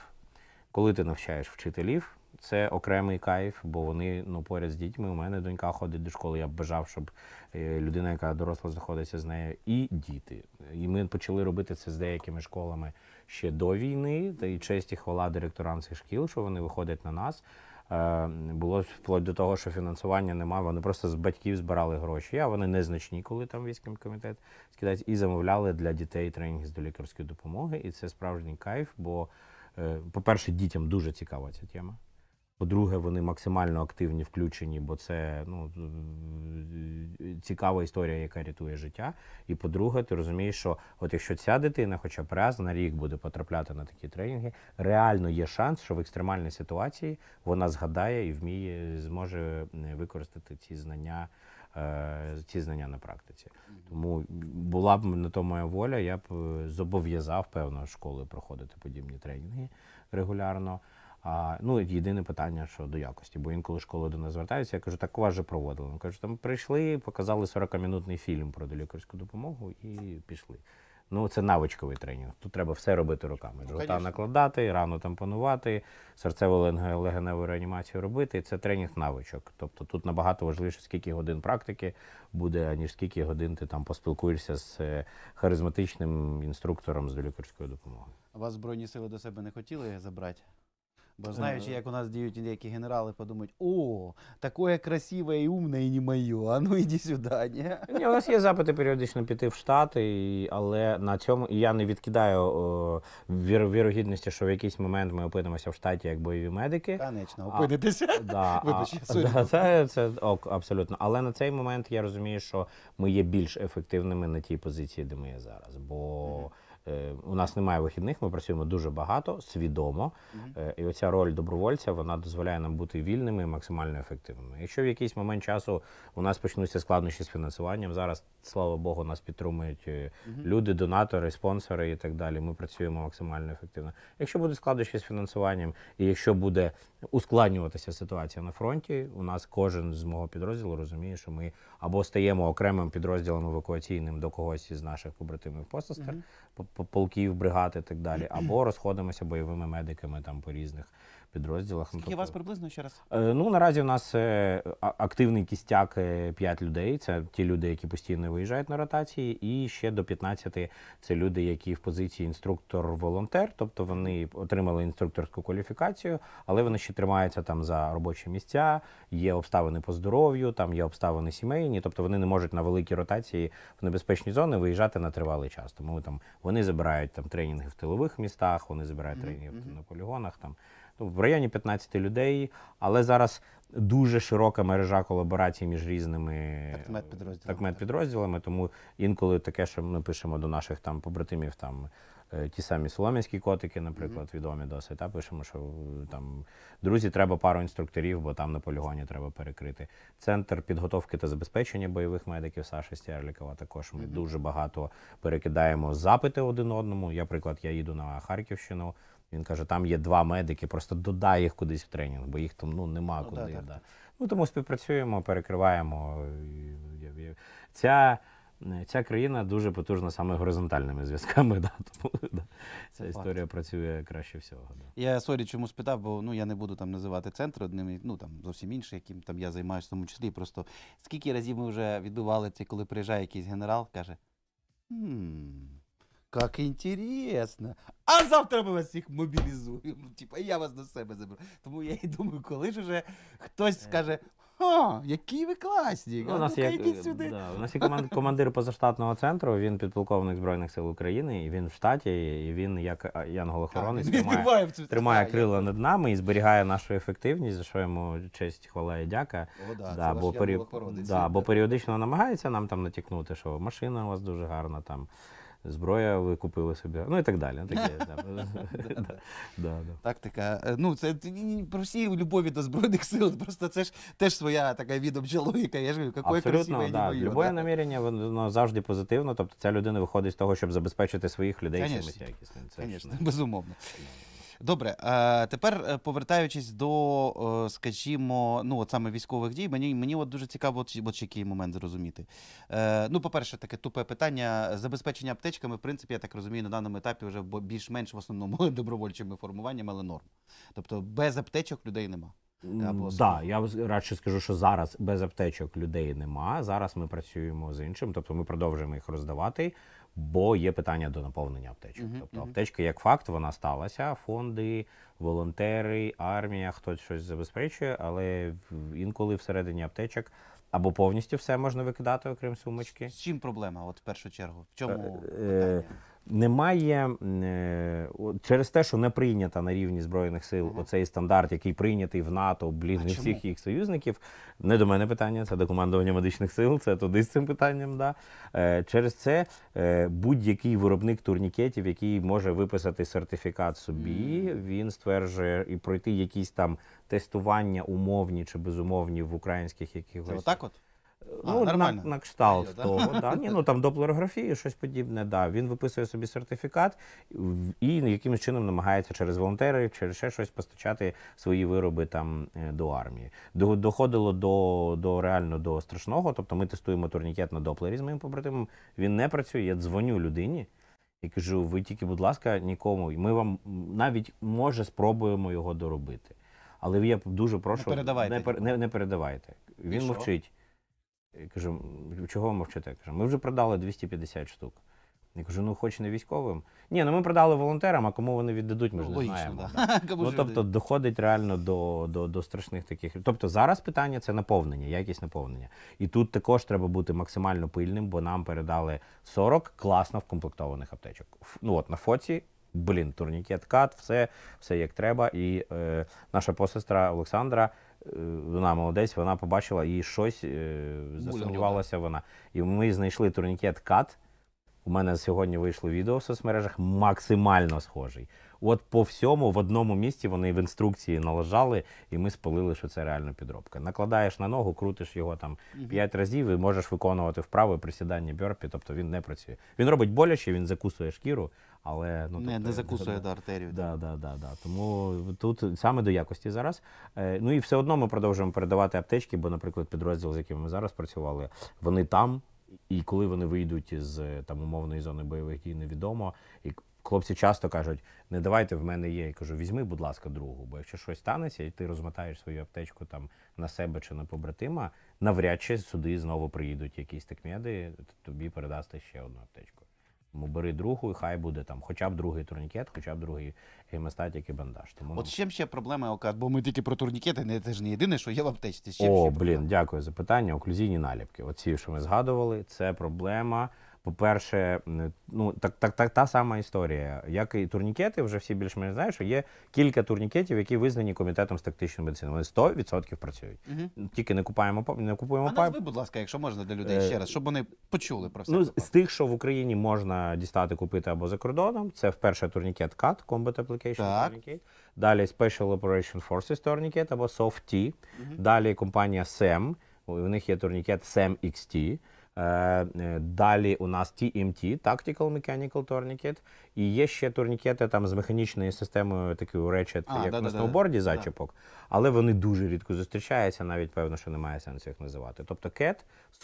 Коли ти навчаєш вчителів, це окремий кайф, бо вони ну поряд з дітьми. У мене донька ходить до школи. Я б бажав, щоб е, людина, яка доросла, знаходиться з нею, і діти. І ми почали робити це з деякими школами ще до війни. Та й честь і хвала директорам цих шкіл, що вони виходять на нас. Е, було вплоть до того, що фінансування немає. Вони просто з батьків збирали гроші. А вони незначні, коли там військовий комітет скидають, і замовляли для дітей тренінги з до лікарської допомоги. І це справжній кайф. Бо, е, по-перше, дітям дуже цікава ця тема. По-друге, вони максимально активні включені, бо це ну, цікава історія, яка рятує життя. І по-друге, ти розумієш, що от якщо ця дитина, хоча б раз на рік буде потрапляти на такі тренінги, реально є шанс, що в екстремальній ситуації вона згадає і вміє зможе використати ці знання. Е, ці знання на практиці. Тому була б на то моя воля, я б е, зобов'язав певно школи проходити подібні тренінги регулярно. А, Ну, єдине питання щодо якості, бо інколи школи до нас звертаються, я кажу, так у вас же проводили. Кажу, там прийшли, показали 40-мінутний фільм про долікарську допомогу і пішли. Ну, це навичковий тренінг. Тут треба все робити руками. Жовта ну, накладати, рану тампонувати, серцево-легеневу реанімацію робити. Це тренінг навичок. Тобто тут набагато важливіше, скільки годин практики буде, аніж скільки годин ти там поспілкуєшся з е, харизматичним інструктором з долікарської допомоги. А вас збройні сили до себе не хотіли забрати? Бо е. знаючи, як у нас діють деякі генерали, подумають, о, таке красиве і умне, і не моє, а ну іди сюди. Ні? Ні, у нас є запити періодично піти в Штати, і, але на цьому я не відкидаю о, вірогідності, що в якийсь момент ми опинимося в штаті як бойові медики. Конечно, опинитися. Да, <laughs> Вибач, а, да, це, це ок, абсолютно. Але на цей момент я розумію, що ми є більш ефективними на тій позиції, де ми є зараз. Бо. Mm -hmm. Е, у нас немає вихідних, ми працюємо дуже багато, свідомо. Е, і оця роль добровольця вона дозволяє нам бути вільними і максимально ефективними. Якщо в якийсь момент часу у нас почнуться складнощі з фінансуванням, зараз слава Богу, нас підтримують е, люди, донатори, спонсори і так далі. Ми працюємо максимально ефективно. Якщо буде складнощі з фінансуванням, і якщо буде ускладнюватися ситуація на фронті, у нас кожен з мого підрозділу розуміє, що ми або стаємо окремим підрозділом евакуаційним до когось із наших побратимів посестер полків бригад і так далі, або розходимося бойовими медиками там по різних підрозділах. Ну, Скільки у вас тобто. приблизно ще раз? Е, ну наразі у нас е, активний кістяк 5 е, людей. Це ті люди, які постійно виїжджають на ротації, і ще до 15 це люди, які в позиції інструктор-волонтер, тобто вони отримали інструкторську кваліфікацію, але вони ще тримаються там за робочі місця. Є обставини по здоров'ю, там є обставини сімейні, тобто вони не можуть на великій ротації в небезпечні зони виїжджати на тривалий час. Тому там вони забирають там тренінги в тилових містах, вони забирають mm -hmm. тренінги на полігонах там. Ну, в районі 15 людей, але зараз дуже широка мережа колаборацій між різними такмет підрозділами. Тому інколи таке, що ми пишемо до наших там побратимів, там е, ті самі солом'янські котики, наприклад, mm -hmm. відомі досить. Та пишемо, що е, там друзі, треба пару інструкторів, бо там на полігоні треба перекрити. Центр підготовки та забезпечення бойових медиків Саші Стерлікова. Також ми mm -hmm. дуже багато перекидаємо запити один одному. Я, приклад, я їду на Харківщину. Він каже, там є два медики, просто додай їх кудись в тренінг, бо їх там ну, нема ну, куди. Так, да. Ну тому співпрацюємо, перекриваємо. Ця ця країна дуже потужна саме горизонтальними зв'язками. <laughs> Да, Тому да, ця історія працює краще всього. Да. Я сорі, чому спитав, бо ну я не буду там називати центр одним, ну там зовсім інший, яким там я займаюся, в тому числі. Просто скільки разів ми вже відбивали це, коли приїжджає якийсь генерал, каже. Хм, Как інтересно. А завтра ми вас всіх мобілізуємо. <laughs> Типа я вас до себе заберу. Тому я і думаю, коли ж уже хтось е. скаже, о, який ви класні! Ну, у нас є, е, сюди. Да, у нас є команд, командир позаштатного центру, він підполковник Збройних сил України, і він в штаті, і він, як янголохоронець, тримає, тримає крила над нами і зберігає нашу ефективність, за що йому честь, хвала і дяка. О, да, це ваш бо, да, бо періодично намагається нам там натікнути, що машина у вас дуже гарна, там зброя ви купили собі. Ну і так далі. Тактика. Ну, це про всі любові до Збройних сил, <laughs> просто це ж теж своя така відомча логіка. Я ж говорю, красиве да. Любое намірення, воно завжди позитивно. Тобто ця людина виходить з того, щоб забезпечити своїх людей чимось якісним. це ну, безумовно. Добре, е, тепер е, повертаючись до, е, скажімо, ну от саме військових дій, мені мені от дуже цікаво, от, от який момент зрозуміти. Е, ну, по-перше, таке тупе питання забезпечення аптечками, в принципі, я так розумію, на даному етапі вже більш-менш в основному <laughs> добровольчими формуваннями, але норм. Тобто без аптечок людей нема. Так, да, я радше скажу, що зараз без аптечок людей нема. Зараз ми працюємо з іншим, тобто ми продовжуємо їх роздавати бо є питання до наповнення аптечок. Uh -huh, тобто uh -huh. аптечки як факт, вона сталася, фонди, волонтери, армія, хтось щось забезпечує, але інколи всередині аптечок. Або повністю все можна викидати, окрім сумочки. З чим проблема? От в першу чергу. В е, чому е, питання? Немає е, через те, що не прийнята на рівні збройних сил mm оцей стандарт, який прийнятий в НАТО, блін, всіх їх союзників. Не до мене питання, це до командування медичних сил, це туди з цим питанням. Да. Е, через це е, будь-який виробник турнікетів, який може виписати сертифікат собі, він стверджує і пройти якісь там тестування умовні чи безумовні в українських якихось. Це отак от. А, ну, на, на кшталт Є, того. Да? Ні, ну, там доплерографії, щось подібне. Да. Він виписує собі сертифікат і якимось чином намагається через волонтери, через ще щось постачати свої вироби там е, до армії. Доходило до до реально до страшного. Тобто ми тестуємо турнікет на доплері з моїм побратимом. Він не працює, я дзвоню людині. І кажу, ви тільки, будь ласка, нікому. ми вам навіть може спробуємо його доробити. Але я дуже прошу не передавайте. Не, не, не передавайте. Він мовчить. Я кажу, чого ви мовчите? кажу, ми вже продали 250 штук. Я кажу, ну хоч не військовим. Ні, ну ми продали волонтерам, а кому вони віддадуть, ми ж не Логічно, знаємо. да. <laughs> Ну тобто доходить реально до, до, до страшних таких. Тобто зараз питання це наповнення, якість наповнення. І тут також треба бути максимально пильним, бо нам передали 40 класно вкомплектованих аптечок. Ну от на фоці, блін, турнікет, кат, все, все як треба. І е, наша посестра Олександра Е, вона молодець, вона побачила і щось е, засумнівалася вона. І ми знайшли турнікет Кат. У мене сьогодні вийшло відео в соцмережах максимально схожий. От по всьому в одному місці вони в інструкції налажали, і ми спалили, що це реально підробка. Накладаєш на ногу, крутиш його там 5 разів і можеш виконувати вправи присідання бьорпі, тобто він не працює. Він робить боляче, він закусує шкіру, але ну не, тобто, не закусує до да, артерію. Да, да, да, да. Тому тут саме до якості зараз. Е, ну і все одно ми продовжуємо передавати аптечки, бо, наприклад, підрозділ, з яким ми зараз працювали, вони там. І коли вони вийдуть із там умовної зони бойових дій, невідомо. І Хлопці часто кажуть, не давайте в мене є. Я кажу, візьми, будь ласка, другу, бо якщо щось станеться, і ти розмотаєш свою аптечку там на себе чи на побратима, навряд чи сюди знову приїдуть якісь такмеди, тобі передасти ще одну аптечку. Тому бери другу, і хай буде там хоча б другий турнікет, хоча б другий гемостатік і бандаж. Тому От чим ще проблема ОКАД, бо ми тільки про турнікети, не це ж не єдине, що є в аптечці. З О, ще блін, проблема? дякую за питання. Оклюзійні наліпки. Оці, що ми згадували, це проблема. По-перше, ну так так, так та сама історія. Як і турнікети, вже всі більш-менш знають, що є кілька турнікетів, які визнані комітетом з тактичної медицини. Вони 100% працюють. Угу. Тільки не купаємо не купуємо А пай... назви, будь ласка, якщо можна для людей е, ще раз, щоб вони почули про все. Ну, з тих, що в Україні можна дістати, купити або за кордоном, це вперше турнікет CAT, Combat Application так. Tourniquet. Далі Special Operation Forces Tourniquet або SOFT. Угу. Далі компанія SEM. У них є турнікет SEM XT. Е, е, далі у нас TMT, Tactical Mechanical Tourniquet, і є ще турнікети там з механічною системою, такі у речі, а, як да, на да, сноуборді да, зачіпок, да. але вони дуже рідко зустрічаються, навіть певно, що немає сенсу їх називати. Тобто CAT,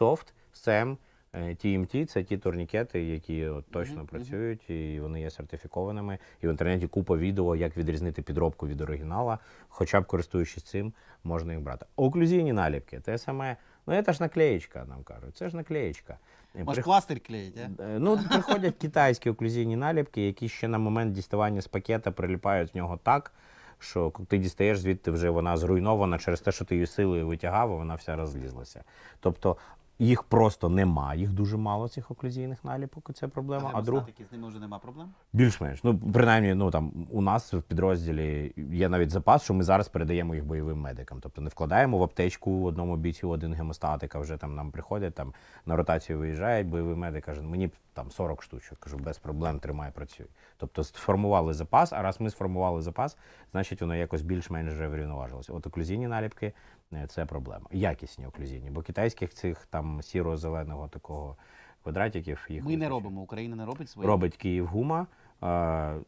SOFT, SEM, е, TMT – це ті турнікети, які от точно mm -hmm. працюють, і вони є сертифікованими. І в інтернеті купа відео, як відрізнити підробку від оригінала. Хоча б користуючись цим, можна їх брати. Оклюзійні наліпки те саме. Ну, це ж наклеєчка, нам кажуть. Це ж наклеєчка. Може, кластер клеїть, а? Ну, приходять китайські оклюзійні наліпки, які ще на момент діставання з пакета приліпають в нього так, що ти дістаєш, звідти вже вона зруйнована через те, що ти її силою витягав, і вона вся розлізлася. Тобто їх просто нема, їх дуже мало цих оклюзійних наліпок. Це проблема. А, а друг... з ними вже нема проблем? Більш-менш. Ну принаймні, ну там у нас в підрозділі є навіть запас, що ми зараз передаємо їх бойовим медикам. Тобто не вкладаємо в аптечку в одному бійцю один гемостатик, а вже там нам приходять там на ротацію виїжджають. Бойовий медик каже, мені там 40 штучок. Кажу, без проблем тримай, працюй. Тобто сформували запас, а раз ми сформували запас, значить воно якось більш-менш врівноважилося. От оклюзійні наліпки е, це проблема. Якісні оклюзійні, бо китайських цих там сіро-зеленого такого квадратиків їх. Ми не робимо, Україна не робить свої. Робить Київ Гума. Uh,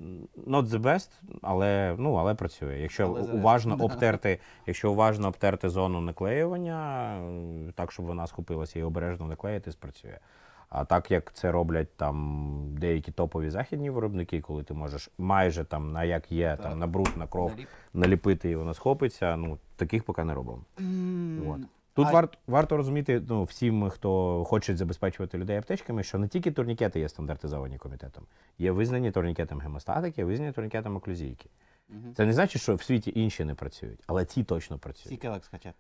not the best, але ну але працює. Якщо але уважно зараз. обтерти, якщо уважно обтерти зону наклеювання, так щоб вона схопилася і обережно наклеїти, спрацює. А так як це роблять там деякі топові західні виробники, коли ти можеш майже там на як є, так. там на бруд, на кров Наліп. наліпити і воно схопиться, ну таких поки не робимо. Mm. От. Тут а... варто варто розуміти ну, всім, хто хоче забезпечувати людей аптечками, що не тільки турнікети є стандартизовані комітетом, є визнані турнікетом гемостатики, визнані турнікетом оклюзійки. Угу. Це не значить, що в світі інші не працюють, але ці точно працюють. Всі келекс хочуть.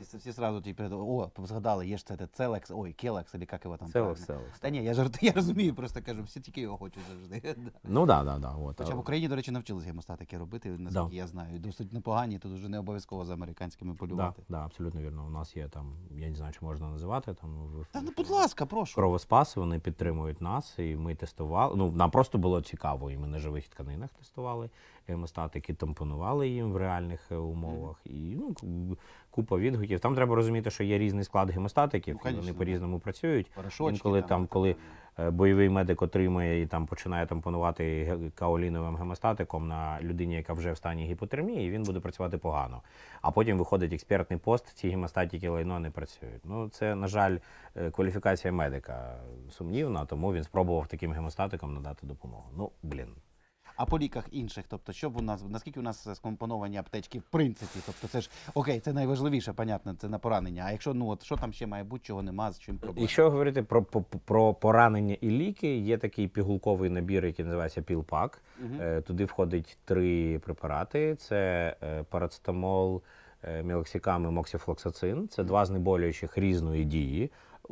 Всі, всі сразу ті о, згадали, є ж це целекс, ой, келекс, або як його там. Целекс, целекс. Та ні, я жарт, я розумію, просто кажу, всі тільки його хочуть завжди. <laughs> Ну да, да, да. От, Хоча в Україні, до речі, навчилися гемостатики робити, наскільки да. я знаю. Досить непогані, тут вже не обов'язково за американськими полювати. Да, да, абсолютно вірно. У нас є там, я не знаю, чи можна називати там. В... Та ну будь ласка, прошу. кровоспас. вони підтримують нас, і ми тестували. Ну, нам просто було цікаво, і ми на живих тканинах тестували. Гемостатики тампонували їм в реальних е, умовах. І ну, купа відгуків. Там треба розуміти, що є різний склад гемостатиків, ну, вони по-різному працюють. Інколи там, там, е, коли е, бойовий медик отримує і там починає тампонувати каоліновим гемостатиком на людині, яка вже в стані гіпотермії, він буде працювати погано. А потім виходить експертний пост, ці гемостатики лайно не працюють. Ну, це, на жаль, кваліфікація медика сумнівна, тому він спробував таким гемостатиком надати допомогу. Ну, блін а по ліках інших. Тобто, що у нас наскільки у нас скомпоновані аптечки, в принципі, тобто, це ж окей, це найважливіше, понятно, це на поранення. А якщо ну от що там ще має бути, чого нема, з чим проблема? Якщо говорити про, про про поранення і ліки, є такий пігулковий набір, який називається пілпак. Угу. Туди входить три препарати: це е, парацетамол, е, мілоксікам і моксіфлоксацин. Це два знеболюючих різної дії.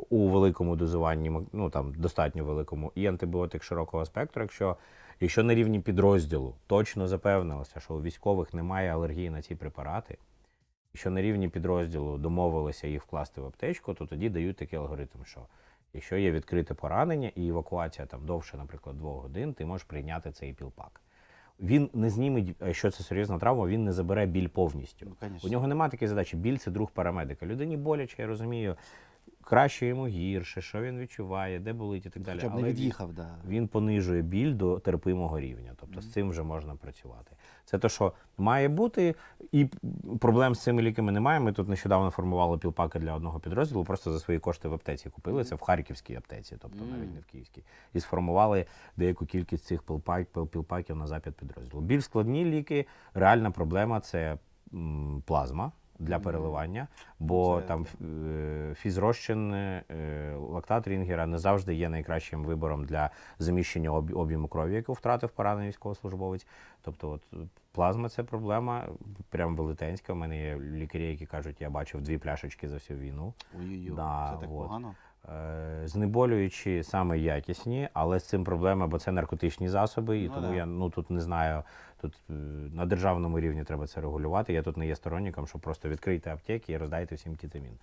У великому дозуванні ну там достатньо великому, і антибіотик широкого спектру, якщо Якщо на рівні підрозділу точно запевнилося, що у військових немає алергії на ці препарати, якщо на рівні підрозділу домовилися їх вкласти в аптечку, то тоді дають такий алгоритм, що якщо є відкрите поранення і евакуація там довше, наприклад, двох годин, ти можеш прийняти цей пілпак. Він не зніме, якщо е, це серйозна травма, він не забере біль повністю. Ну, У нього немає такої задачі. Біль це друг парамедика. Людині боляче, я розумію краще йому гірше, що він відчуває, де болить і так далі. Хоча не Але від'їхав, да. він понижує біль до терпимого рівня. Тобто з цим вже можна працювати. Це те, що має бути, і проблем з цими ліками немає. Ми тут нещодавно формували пілпаки для одного підрозділу, просто за свої кошти в аптеці купили це в харківській аптеці, тобто навіть не в київській, і сформували деяку кількість цих пілпак, пілпаків на запит підрозділу. Більш складні ліки, реальна проблема це плазма для переливання, бо це... там е, фізрозчин, е, лактат рінгера не завжди є найкращим вибором для заміщення об'єму крові, яку втратив поранений військовослужбовець. Тобто, от плазма це проблема, прям велетенська. У мене є лікарі, які кажуть, я бачив дві пляшечки за всю війну. Ой-ой-ой, да, це так от. погано. Е, знеболюючі саме якісні, але з цим проблема, бо це наркотичні засоби, і ну, тому да. я ну тут не знаю. Тут е, на державному рівні треба це регулювати. Я тут не є сторонником, що просто відкрийте аптеки і роздайте всім кітамін.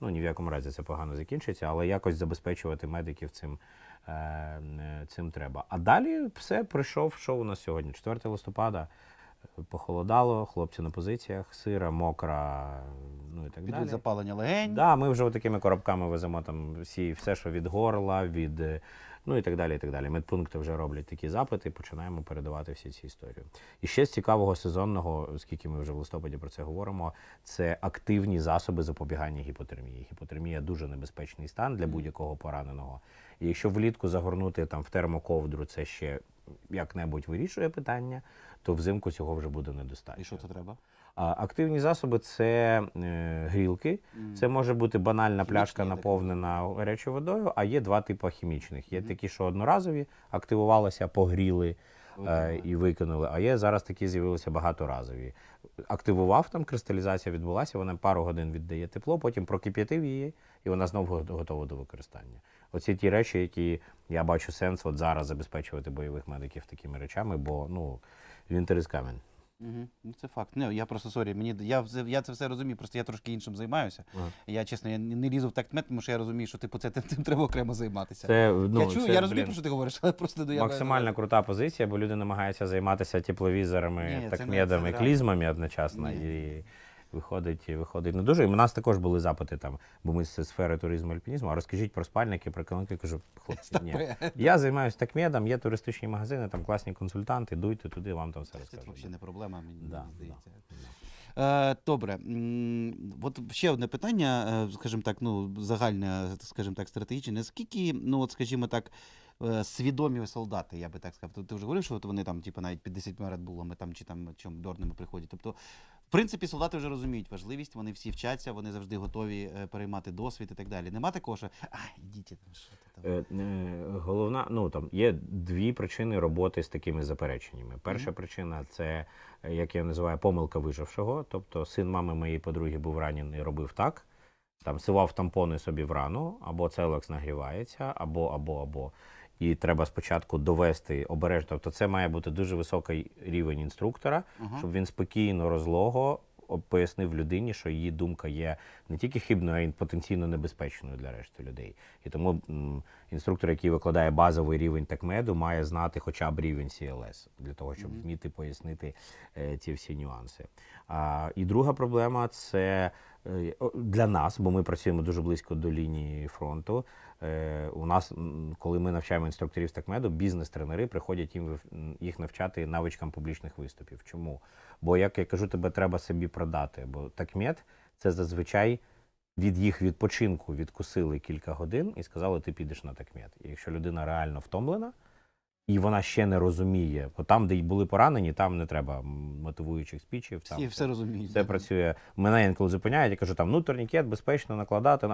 Ну ні в якому разі це погано закінчиться, але якось забезпечувати медиків цим е, цим треба. А далі все пройшов. що у нас сьогодні, 4 листопада. Похолодало, хлопці на позиціях, сира, мокра, ну і так Підуть далі. запалення легень. Да, ми вже такими коробками веземо там всі, все, що від горла, від е, ну і так далі. і так далі. Медпункти вже роблять такі запити, починаємо передавати всі ці історії. І ще з цікавого сезонного, оскільки ми вже в листопаді про це говоримо, це активні засоби запобігання гіпотермії. Гіпотермія дуже небезпечний стан для будь-якого пораненого. І якщо влітку загорнути там в термоковдру, це ще як-небудь вирішує питання то взимку цього вже буде недостатньо. І що це треба? А, Активні засоби це е, грілки. Mm. Це може бути банальна Хімічні пляшка, наповнена гарячою водою, а є два типи хімічних. Є mm. такі, що одноразові активувалися, погріли е, і викинули. А є зараз такі з'явилися багаторазові. Активував там, кристалізація відбулася, вона пару годин віддає тепло, потім прокип'ятив її, і вона знову готова до використання. Оці ті речі, які я бачу сенс от зараз забезпечувати бойових медиків такими речами, бо ну він Терес Камін. Угу. Ну, це факт. Не, я просто сорі, мені я я це все розумію, просто я трошки іншим займаюся. Ага. Я чесно, я не лізу в так мет, тому що я розумію, що типу це тим треба окремо займатися. Це, ну, Я чую, це, я розумію, блін, про що ти говориш, але просто до ну, я максимально крута позиція, бо люди намагаються займатися тепловізорами, такмедами, клізмами одночасно. Ні. І виходить виходить не дуже. І у нас також були запити там, бо ми з сфери туризму альпінізму. А розкажіть про спальники, про колонки. кажу, хлопці, ні. я займаюся такмедом, є туристичні магазини, там класні консультанти, дуйте туди, вам там все розкажуть. Це взагалі не проблема, мені да, здається. Да. Е, добре, от ще одне питання, е, скажімо так, ну загальне, скажімо так, стратегічне. Наскільки, ну от, скажімо так, е, свідомі солдати, я би так сказав. Ти вже говорив, що от вони там, типу, навіть під 10 радбулами там чи там чим дорними приходять. Тобто в принципі, солдати вже розуміють важливість, вони всі вчаться, вони завжди готові е, переймати досвід і так далі. Нема такого, що а, діти там ну, що ти там. Е, е, головна, ну там є дві причини роботи з такими запереченнями. Перша mm -hmm. причина це, як я називаю, помилка вижившого. Тобто, син мами моєї подруги був ранений, робив так. Там сивав тампони собі в рану, або целекс нагрівається, або, або, або і треба спочатку довести обережно. Тобто, це має бути дуже високий рівень інструктора, угу. щоб він спокійно розлого пояснив людині, що її думка є не тільки хибною, а й потенційно небезпечною для решти людей. І тому інструктор, який викладає базовий рівень такмеду, має знати хоча б рівень CLS, для того, щоб mm вміти пояснити е, ці всі нюанси. А, І друга проблема це е, для нас, бо ми працюємо дуже близько до лінії фронту. Е, у нас, коли ми навчаємо інструкторів з такмеду, бізнес-тренери приходять їм їх навчати навичкам публічних виступів. Чому? Бо, як я кажу, тебе треба собі продати. Бо такмед це зазвичай від їх відпочинку відкусили кілька годин і сказали, ти підеш на такмед. І якщо людина реально втомлена і вона ще не розуміє, бо там, де й були поранені, там не треба мотивуючих спічів. Там Всі все розуміють. Це працює. Мене інколи зупиняють, я кажу, там ну турнікет безпечно накладати.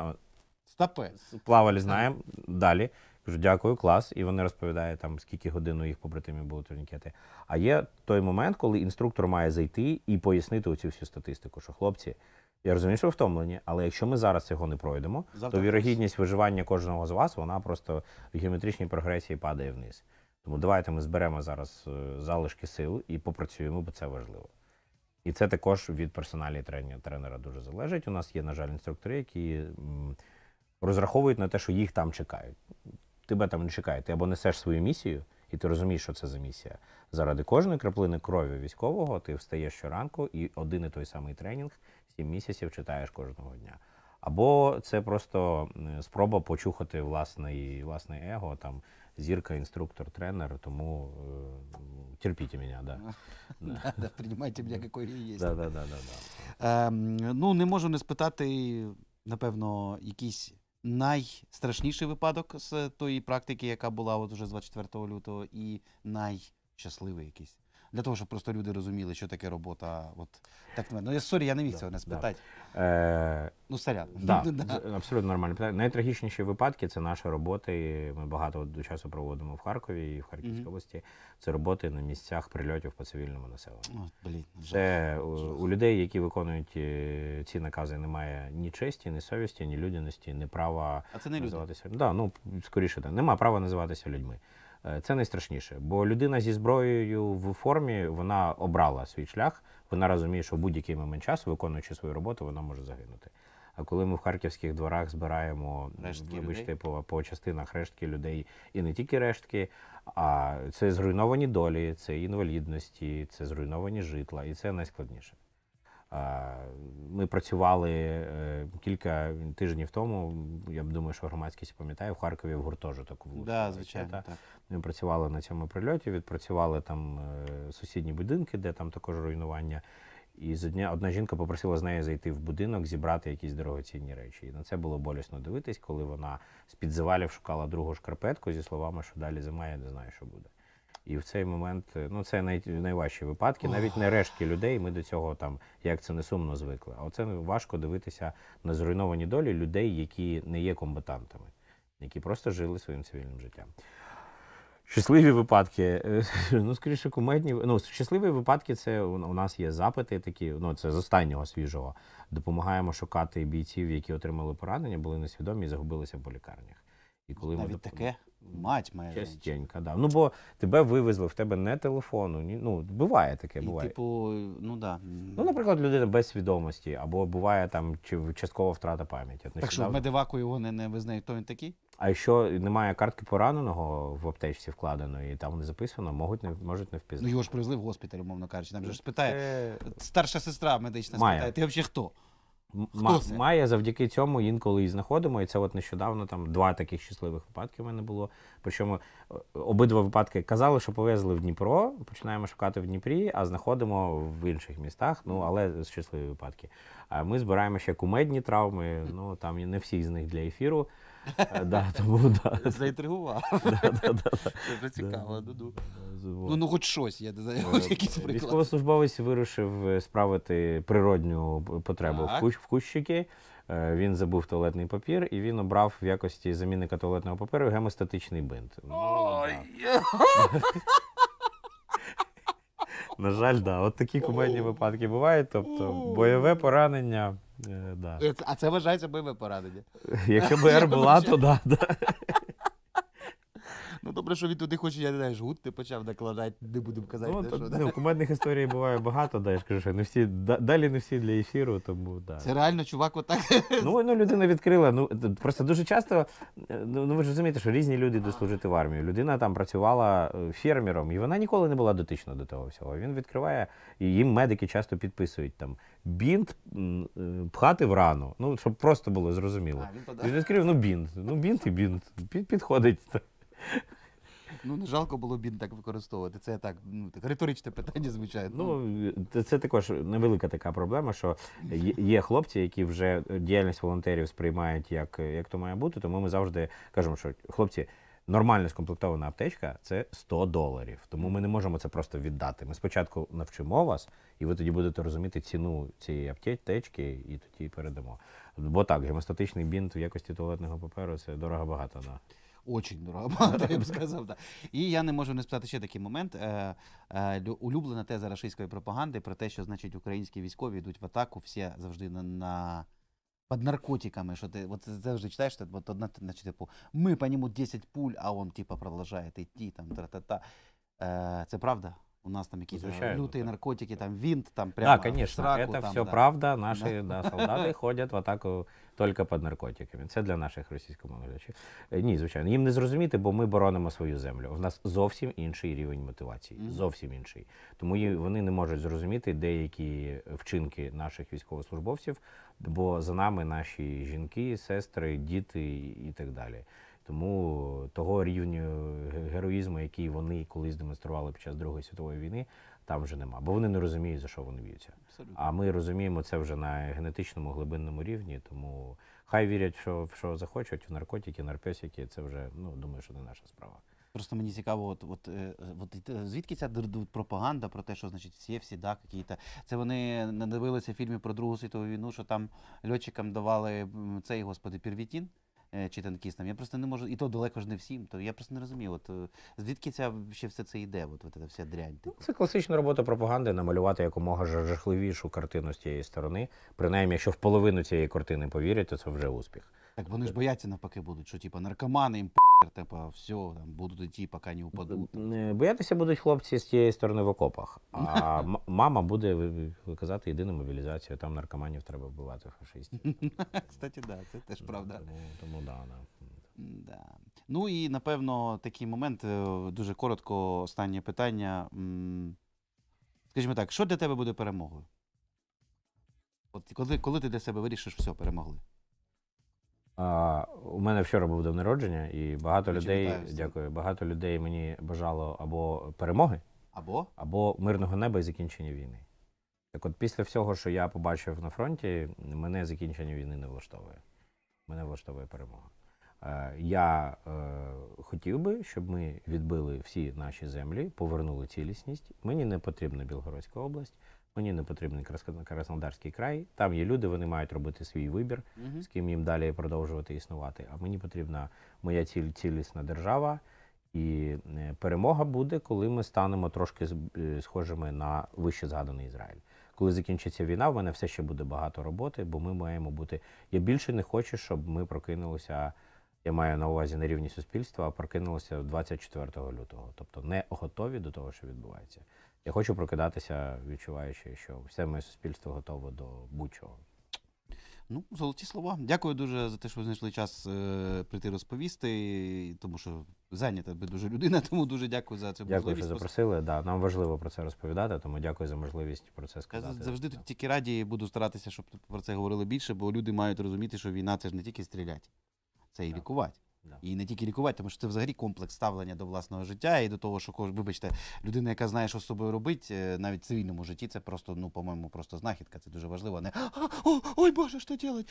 Стопи. Плавали, знаємо. Далі. Кажу, дякую, клас. І вони розповідають, там, скільки годин у їх побратимів були турнікети. А є той момент, коли інструктор має зайти і пояснити оцю всю статистику, що хлопці. Я розумію, що ви втомлені, але якщо ми зараз цього не пройдемо, Завтра. то вірогідність виживання кожного з вас, вона просто в геометричній прогресії падає вниз. Тому давайте ми зберемо зараз е, залишки сил і попрацюємо, бо це важливо. І це також від персоналі тренера, тренера дуже залежить. У нас є, на жаль, інструктори, які розраховують на те, що їх там чекають. Тебе там не чекають. Ти або несеш свою місію, і ти розумієш, що це за місія. Заради кожної краплини крові військового ти встаєш щоранку і один і той самий тренінг сім місяців читаєш кожного дня. Або це просто спроба почухати власне власне его, там зірка, інструктор, тренер, тому э, терпіть мене, да. <laughs> да, приймайте мене, який є. Да, да, да, да, да. Ем, ну, не можу не спитати, напевно, якісь найстрашніший випадок з тої практики, яка була от уже з 24 лютого, і найщасливий якийсь для того, щоб просто люди розуміли, що таке робота. От так ну, я сорі, я не міг цього не спитати. Е, ну, сорян. <laughs> Абсолютно нормальне питання. Найттрагічніші випадки це наші роботи. Ми багато до часу проводимо в Харкові і в Харківській області. Це роботи на місцях прильотів по цивільному населенню. це у, людей, які виконують е, ці накази, немає ні честі, ні совісті, ні людяності, ні права. А це не називатися. Да, ну скоріше, да. нема права називатися людьми. Е, це найстрашніше, бо людина зі зброєю в формі вона обрала свій шлях. Вона розуміє, що в будь-який момент часу, виконуючи свою роботу, вона може загинути. А коли ми в харківських дворах збираємо вибачте, по, по частинах рештки людей, і не тільки рештки, а це зруйновані долі, це інвалідності, це зруйновані житла, і це найскладніше. Ми працювали е, кілька тижнів тому. Я думаю, що громадськість пам'ятає в Харкові в гуртожиток. Да, звичайно. Так. Ми працювали на цьому прильоті, відпрацювали там е, сусідні будинки, де там також руйнування. І з дня одна жінка попросила з нею зайти в будинок, зібрати якісь дорогоцінні речі. І на це було болісно дивитись, коли вона з під завалів шукала другу шкарпетку зі словами, що далі зима, я не знаю, що буде. І в цей момент е, ну це най, найважчі випадки, навіть не рештки людей. Ми до цього там як це не сумно звикли. А оце важко дивитися на зруйновані долі людей, які не є комбатантами, які просто жили своїм цивільним життям. Щасливі випадки. Е, <laughs> ну, скоріше, кумедні. Ну, щасливі випадки це у нас є запити такі, ну це з останнього свіжого. Допомагаємо шукати бійців, які отримали поранення, були несвідомі і загубилися по лікарнях. І коли Навіть ми допом... таке? Мать моя. Частенько, да. Ну, бо тебе вивезли, в тебе не телефону. Ні, ну, буває таке, І, буває. типу, ну да. Ну, наприклад, людина без свідомості, або буває там чи часткова втрата пам'яті. От Так що медиваку його не, не визнають, то він такий. А якщо немає картки пораненого в аптечці вкладеної, там не записано, можуть не можуть не Ну його ж привезли в госпіталь, умовно кажучи. Там же ж ну, питає Це- старша сестра медична спитає, ти взагалі хто? Ма має завдяки цьому інколи і знаходимо. І це от нещодавно там два таких щасливих випадки в мене було. Причому е, обидва випадки казали, що повезли в Дніпро. Починаємо шукати в Дніпрі, а знаходимо в інших містах. Ну але щасливі випадки. А ми збираємо ще кумедні травми. Ну там не всі з них для ефіру. Е, да, тому, да. Заінтригував. <laughs> Це вже цікаво. Ну, ну хоч щось, я не знаю, хоч е, <laughs> якийсь приклад. Військовослужбовець вирішив е, справити природню потребу в, кущ, в кущики. Він забув туалетний папір і він обрав в якості замінника туалетного паперу гемостатичний бинт. Ну, ну, Ой! <laughs> На жаль, да, от такі кумедні випадки бувають. Тобто, бойове поранення Е, да. Е, а це вважається бойове поранення. Якби <laughs> Р була, то да. да. Ну добре, що він туди хоче, я не знаю, гуд. ти почав накладати, не будемо казати. Ну, де, то, що, ну, кумедних історій буває багато, да, я ж кажу, що не всі, далі не всі для ефіру, тому да. Це реально чувак отак. Ну, ну людина відкрила. Ну просто дуже часто, е, ну, ну ви ж розумієте, що різні люди йдуть служити в армію. Людина там працювала е, фермером, і вона ніколи не була дотична до того всього. Він відкриває, і їм медики часто підписують там бінт е, пхати в рану. Ну щоб просто було зрозуміло. А, він подав. Він відкрив ну бінт. Ну бінт і бінт. Під, підходить. Ну, не ну, жалко було бін так використовувати. Це так, ну так риторичне питання, звичайно. Ну це також невелика така проблема, що є хлопці, які вже діяльність волонтерів сприймають, як як то має бути. Тому ми завжди кажемо, що хлопці. Нормально скомплектована аптечка це 100 доларів. Тому ми не можемо це просто віддати. Ми спочатку навчимо вас, і ви тоді будете розуміти ціну цієї аптечки, і тоді передамо. Бо так, гемостатичний бінт в якості туалетного паперу це дорого багато. Да. Очень дорога, я б <laughs> сказав. Да. І я не можу не спитати ще такий момент. Е, е, Улюблена теза російської пропаганди про те, що значить українські військові йдуть в атаку, всі завжди на. на под наркотиками, что ты вот ты даже читаешь, что одна, значить, типу, мы по ньому 10 пуль, а он типу продолжает йти там, тра-та-та. Э, е, это правда? у нас там якісь Звичайно, люті так. наркотики, там винт, там прямо Да, в конечно, сраку, это там, все да. правда. Наши да. солдати ходять в атаку только під наркотиками. Це для наших російськомовних глядачів. Е, ні, звичайно, їм не зрозуміти, бо ми боронимо свою землю. У нас зовсім інший рівень мотивації, Мгм. зовсім інший. Тому ї- вони не можуть зрозуміти деякі вчинки наших військовослужбовців, бо за нами наші жінки, сестри, діти і так далі. Тому того рівню е, героїзму, який вони колись демонстрували під час Другої світової війни, там вже нема. Бо вони не розуміють, за що вони б'ються. Абсолютно. А ми розуміємо це вже на генетичному глибинному рівні. Тому хай вірять, що що захочуть в наркотики, наркосики, Це вже ну думаю, що не наша справа. Просто мені цікаво, от от, е, от звідки ця пропаганда про те, що значить всі всі да, які-то. Це вони надивилися в фільмі про Другу світову війну, що там льотчикам давали цей господи Пірвітін. Е, чи танкістам. Я просто не можу, і то далеко ж не всім. То я просто не розумію. От е, звідки ця ще все це йде? От, от ця вся дрянь. Ну, типу. Це класична робота пропаганди намалювати якомога жахливішу картину з тієї сторони. Принаймні, якщо в половину цієї картини повірять, то це вже успіх. Так вони ж е. бояться навпаки будуть, що типу наркомани їм типа, все, там будуть йти, поки не упадуть. Е, боятися будуть хлопці з тієї сторони в окопах. А <laughs> мама буде виказати єдину мобілізацію, там наркоманів треба вбивати фашистів. <laughs> Кстати, да, це теж правда. Тому, тому да, да. Да. Ну і напевно такий момент е, дуже коротко. Останнє питання. Скажімо так, що для тебе буде перемогою? От коли, коли ти для себе вирішиш, що все перемогли? А, У мене вчора був день народження, і багато Дуже людей вітаю дякую. Багато людей мені бажало або перемоги, Або або мирного неба і закінчення війни. Так от, після всього, що я побачив на фронті, мене закінчення війни не влаштовує. Мене влаштовує перемога. Е, Я е, хотів би, щоб ми відбили всі наші землі, повернули цілісність. Мені не потрібна Білгородська область. Мені не потрібен Краснодарський край. Там є люди, вони мають робити свій вибір, угу. з ким їм далі продовжувати існувати. А мені потрібна моя ціль цілісна держава. І е, перемога буде, коли ми станемо трошки е, схожими на вище згаданий Ізраїль. Коли закінчиться війна, в мене все ще буде багато роботи, бо ми маємо бути. Я більше не хочу, щоб ми прокинулися. Я маю на увазі на рівні суспільства, а прокинулися 24 лютого, тобто не готові до того, що відбувається. Я хочу прокидатися, відчуваючи, що все моє суспільство готове до будь-чого. Ну, золоті слова. Дякую дуже за те, що ви знайшли час е, прийти розповісти, тому що зайнята би дуже людина, <laughs> тому дуже дякую за цю дякую, можливість. Дякую, що запросили. Да, Нам важливо про це розповідати, тому дякую за можливість про це сказати. Я завжди тут тільки раді і буду старатися, щоб про це говорили більше, бо люди мають розуміти, що війна це ж не тільки стріляти, це і лікувати. І не тільки лікувати, тому що це взагалі комплекс ставлення до власного життя і до того, що вибачте, людина, яка знає, що з собою робить, е, навіть в цивільному житті, це просто, ну, по-моєму, просто знахідка. Це дуже важливо. Не о, ой, Боже, що делать!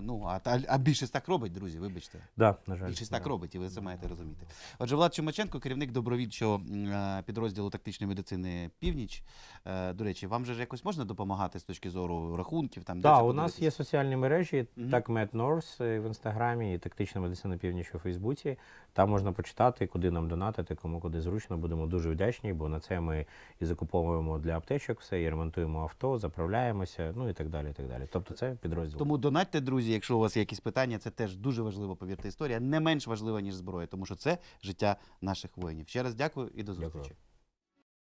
Ну, а та а більшість так робить, друзі. Вибачте. Да, на жаль. Більшість да. так робить, і ви це маєте розуміти. Отже, Влад Чумаченко, керівник добровільчого е, підрозділу тактичної медицини Північ. Е, до речі, вам же ж якось можна допомагати з точки зору рахунків? Там, Так, да, у нас є соціальні мережі, mm -hmm. так North в інстаграмі і тактична медицина знаходиться на північ у Фейсбуці. Там можна почитати, куди нам донатити, кому куди зручно. Будемо дуже вдячні, бо на це ми і закуповуємо для аптечок все, і ремонтуємо авто, заправляємося, ну і так далі. І так далі. Тобто, це підрозділ. Тому донатьте, друзі, якщо у вас є якісь питання, це теж дуже важливо. Повірте, історія не менш важлива ніж зброя, тому що це життя наших воїнів. Ще раз дякую і до зустрічі. Дякую.